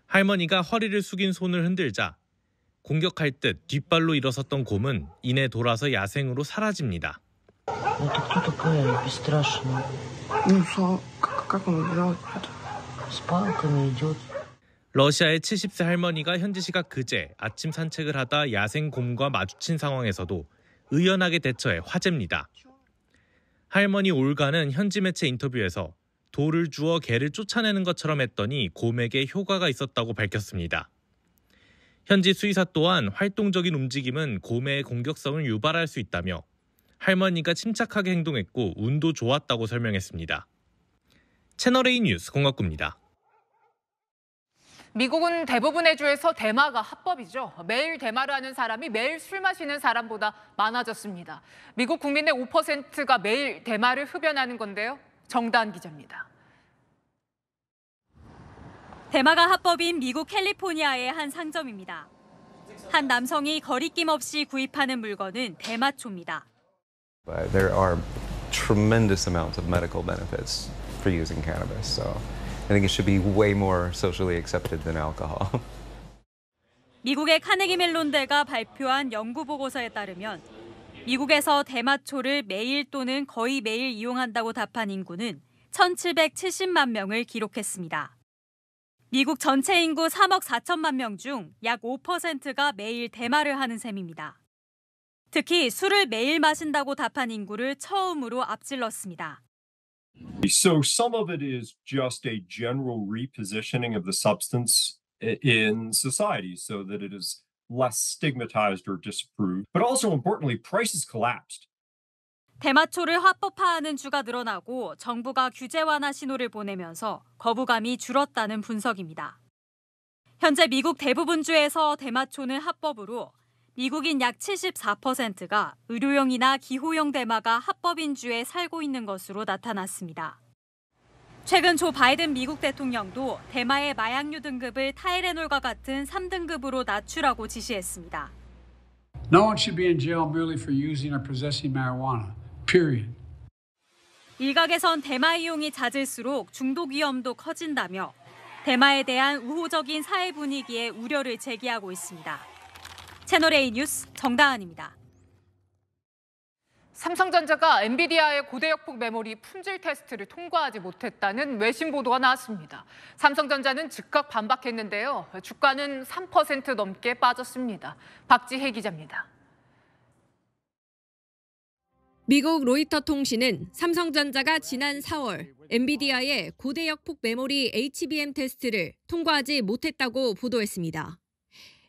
할머니가 허리를 숙인 손을 흔들자 공격할 듯 뒷발로 일어섰던 곰은 이내 돌아서 야생으로 사라집니다. 러시아의 70세 할머니가 현지 시각 그제 아침 산책을 하다 야생 곰과 마주친 상황에서도 의연하게 대처해 화제입니다. 할머니 올가는 현지 매체 인터뷰에서 돌을 주어 개를 쫓아내는 것처럼 했더니 곰에게 효과가 있었다고 밝혔습니다. 현지 수의사 또한 활동적인 움직임은 곰의 공격성을 유발할 수 있다며 할머니가 침착하게 행동했고 운도 좋았다고 설명했습니다. 채널A 뉴스 공학구입니다. 미국은 대부분의 주에서 대마가 합법이죠. 매일 대마를 하는 사람이 매일 술 마시는 사람보다 많아졌습니다. 미국 국민의 5%가 매일 대마를 흡연하는 건데요. 정다은 기자입니다. 대마가 합법인 미국 캘리포니아의 한 상점입니다. 한 남성이 거리낌 없이 구입하는 물건은 대마초입니다. There are tremendous amounts of medical benefits for using cannabis. So I think it should be way more socially accepted than alcohol. 미국의 카네기 멜론대가 발표한 연구 보고서에 따르면 미국에서 대마초를 매일 또는 거의 매일 이용한다고 답한 인구는 1,770만 명을 기록했습니다. 미국 전체 인구 3억 4천만 명 중 약 5%가 매일 대마를 하는 셈입니다. 특히 술을 매일 마신다고 답한 인구를 처음으로 앞질렀습니다. So some of it is just a general repositioning of the substance in society so that it is less stigmatized or disapproved. But also importantly, prices collapsed. 대마초를 합법화하는 주가 늘어나고 정부가 규제 완화 신호를 보내면서 거부감이 줄었다는 분석입니다. 현재 미국 대부분 주에서 대마초는 합법으로 미국인 약 74%가 의료용이나 기호용 대마가 합법 인주에 살고 있는 것으로 나타났습니다. 최근 조 바이든 미국 대통령도 대마의 마약류 등급을 타이레놀과 같은 3등급으로 낮추라고 지시했습니다. No one should be in jail merely for using or possessing marijuana. Period. 일각에선 대마 이용이 잦을수록 중독 위험도 커진다며 대마에 대한 우호적인 사회 분위기에 우려를 제기하고 있습니다. 채널A 뉴스 정다은입니다. 삼성전자가 엔비디아의 고대역폭 메모리 품질 테스트를 통과하지 못했다는 외신 보도가 나왔습니다. 삼성전자는 즉각 반박했는데요. 주가는 3% 넘게 빠졌습니다. 박지혜 기자입니다. 미국 로이터 통신은 삼성전자가 지난 4월 엔비디아의 고대역폭 메모리 HBM 테스트를 통과하지 못했다고 보도했습니다.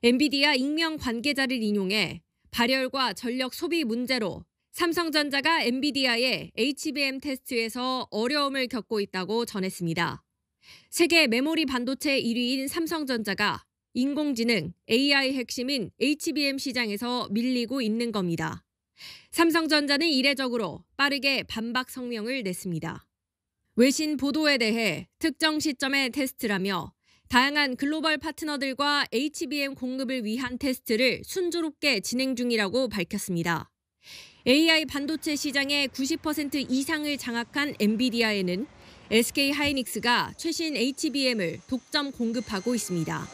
엔비디아 익명 관계자를 인용해 발열과 전력 소비 문제로 삼성전자가 엔비디아의 HBM 테스트에서 어려움을 겪고 있다고 전했습니다. 세계 메모리 반도체 1위인 삼성전자가 인공지능 AI 핵심인 HBM 시장에서 밀리고 있는 겁니다. 삼성전자는 이례적으로 빠르게 반박 성명을 냈습니다. 외신 보도에 대해 특정 시점의 테스트라며 다양한 글로벌 파트너들과 HBM 공급을 위한 테스트를 순조롭게 진행 중이라고 밝혔습니다. AI 반도체 시장의 90% 이상을 장악한 엔비디아에는 SK 하이닉스가 최신 HBM을 독점 공급하고 있습니다.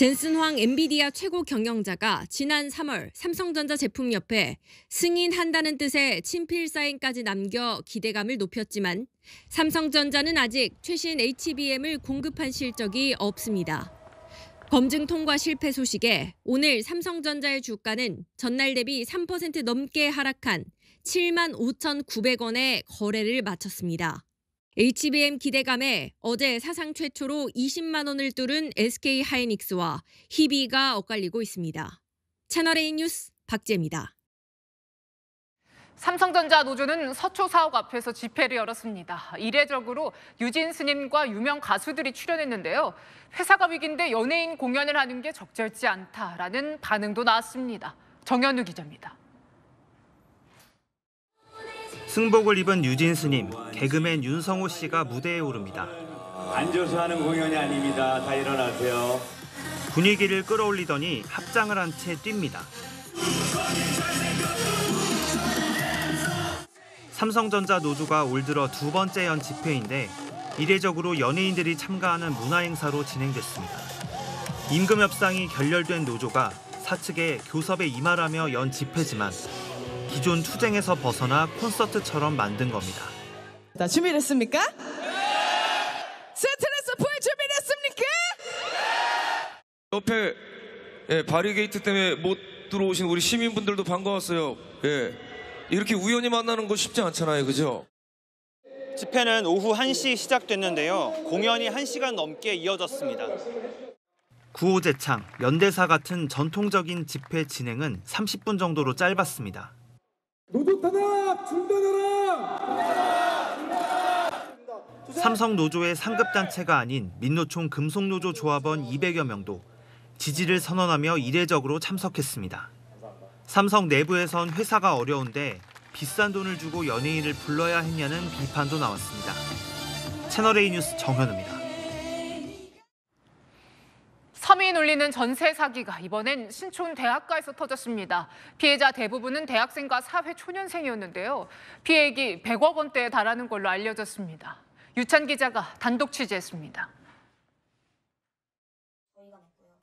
젠슨 황 엔비디아 최고 경영자가 지난 3월 삼성전자 제품 옆에 승인한다는 뜻의 친필 사인까지 남겨 기대감을 높였지만 삼성전자는 아직 최신 HBM을 공급한 실적이 없습니다. 검증 통과 실패 소식에 오늘 삼성전자의 주가는 전날 대비 3% 넘게 하락한 7만 5 9 0 0원의 거래를 마쳤습니다. HBM 기대감에 어제 사상 최초로 20만 원을 뚫은 SK 하이닉스와 희비가 엇갈리고 있습니다. 채널A 뉴스 박재입니다. 삼성전자 노조는 서초 사옥 앞에서 집회를 열었습니다. 이례적으로 유진 스님과 유명 가수들이 출연했는데요. 회사가 위기인데 연예인 공연을 하는 게 적절치 않다라는 반응도 나왔습니다. 정현우 기자입니다. 승복을 입은 유진 스님, 개그맨 윤성호 씨가 무대에 오릅니다. 앉아서 하는 공연이 아닙니다. 다 일어나세요. 분위기를 끌어올리더니 합장을 한 채 뜁니다. 삼성전자 노조가 올 들어 두 번째 연 집회인데 이례적으로 연예인들이 참가하는 문화행사로 진행됐습니다. 임금 협상이 결렬된 노조가 사측에 교섭에 임하라며 연 집회지만 기존 투쟁에서 벗어나 콘서트처럼 만든 겁니다. 다 준비됐습니까? 네! 스트레스 풀 준비됐습니까? 네! 옆에 예, 바리게이트 때문에 못 들어오신 우리 시민분들도 반가웠어요. 예. 이렇게 우연히 만나는 거 쉽지 않잖아요. 그죠? 집회는 오후 1시 시작됐는데요. 공연이 1시간 넘게 이어졌습니다. 구호제창, 연대사 같은 전통적인 집회 진행은 30분 정도로 짧았습니다. 노조 탄압 중단하라! 삼성 노조의 상급 단체가 아닌 민노총 금속노조 조합원 200여 명도 지지를 선언하며 이례적으로 참석했습니다. 삼성 내부에선 회사가 어려운데 비싼 돈을 주고 연예인을 불러야 했냐는 비판도 나왔습니다. 채널A 뉴스 정현우입니다. 혐의 논리는 전세 사기가 이번엔 신촌 대학가에서 터졌습니다. 피해자 대부분은 대학생과 사회 초년생이었는데요. 피해액이 100억 원대에 달하는 걸로 알려졌습니다. 유찬 기자가 단독 취재했습니다.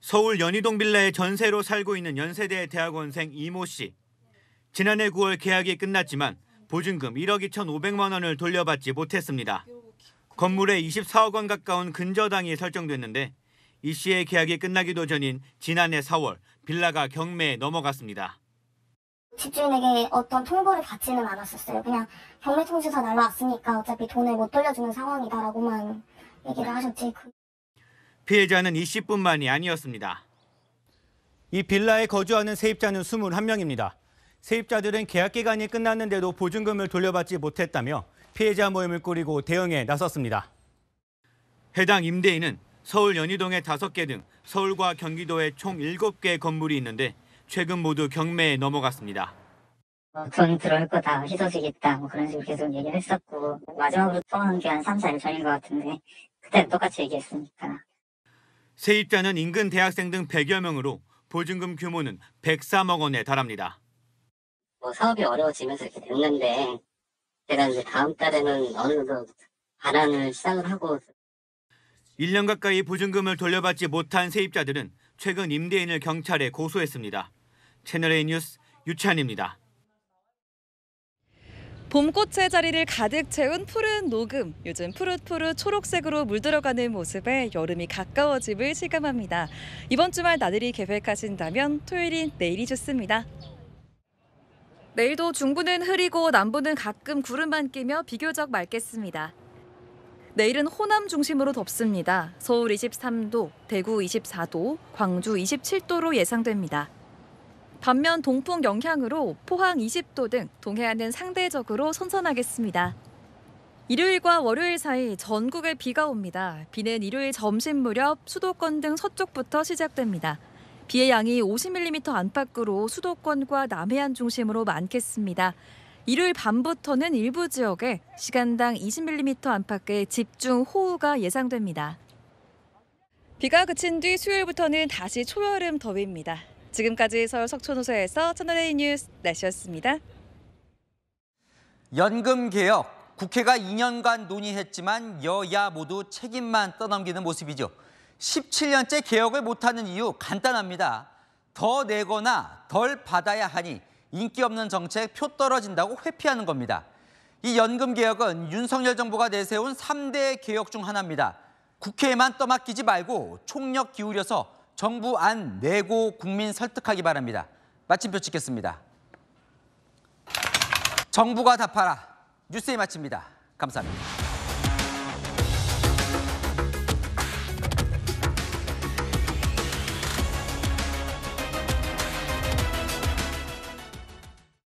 서울 연희동 빌라에 전세로 살고 있는 연세대 대학원생 이모 씨. 지난해 9월 계약이 끝났지만 보증금 1억 2,500만 원을 돌려받지 못했습니다. 건물에 24억 원 가까운 근저당이 설정됐는데 이 씨의 계약이 끝나기도 전인 지난해 4월 빌라가 경매에 넘어갔습니다. 집주인에게 어떤 통보를 받지는 않았었어요. 그냥 경매 통지서 날라왔으니까 어차피 돈을 못 돌려주는 상황이다라고만 얘기를 하셨지. 그 피해자는 이 씨뿐만이 아니었습니다. 이 빌라에 거주하는 세입자는 21명입니다. 세입자들은 계약 기간이 끝났는데도 보증금을 돌려받지 못했다며 피해자 모임을 꾸리고 대응에 나섰습니다. 해당 임대인은 서울 연희동에 5개 등 서울과 경기도에 총 7개 건물이 있는데 최근 모두 경매에 넘어갔습니다. 돈 들어올 거다 씻어주겠다 뭐 그런 식으로 계속 얘기를 했었고 마지막으로 통화한 게한 3, 4일 전인 것 같은데 그때도 똑같이 얘기했으니까. 세입자는 인근 대학생 등 100여 명으로 보증금 규모는 103억 원에 달합니다. 뭐 사업이 어려워지면서 이렇게 됐는데 제가 이제 다음 달에는 어느 정도 반환을 시작을 하고 1년 가까이 보증금을 돌려받지 못한 세입자들은 최근 임대인을 경찰에 고소했습니다. 채널A 뉴스 유찬입니다. 봄꽃의 자리를 가득 채운 푸른 녹음, 요즘 푸릇푸릇 초록색으로 물들어가는 모습에 여름이 가까워짐을 실감합니다. 이번 주말 나들이 계획하신다면 토요일인 내일이 좋습니다. 내일도 중부는 흐리고 남부는 가끔 구름만 끼며 비교적 맑겠습니다. 내일은 호남 중심으로 덥습니다. 서울 23도, 대구 24도, 광주 27도로 예상됩니다. 반면 동풍 영향으로 포항 20도 등 동해안은 상대적으로 선선하겠습니다. 일요일과 월요일 사이 전국에 비가 옵니다. 비는 일요일 점심 무렵 수도권 등 서쪽부터 시작됩니다. 비의 양이 50mm 안팎으로 수도권과 남해안 중심으로 많겠습니다. 일요일 밤부터는 일부 지역에 시간당 20mm 안팎의 집중 호우가 예상됩니다. 비가 그친 뒤 수요일부터는 다시 초여름 더위입니다. 지금까지 서울 석촌호서에서 채널A 뉴스 날씨였습니다. 연금 개혁 국회가 2년간 논의했지만 여야 모두 책임만 떠넘기는 모습이죠. 17년째 개혁을 못하는 이유 간단합니다. 더 내거나 덜 받아야 하니 인기 없는 정책 표 떨어진다고 회피하는 겁니다. 이 연금 개혁은 윤석열 정부가 내세운 3대 개혁 중 하나입니다. 국회에만 떠맡기지 말고 총력 기울여서 정부 안 내고 국민 설득하기 바랍니다. 마침표 찍겠습니다. 정부가 답하라. 뉴스에 마칩니다. 감사합니다.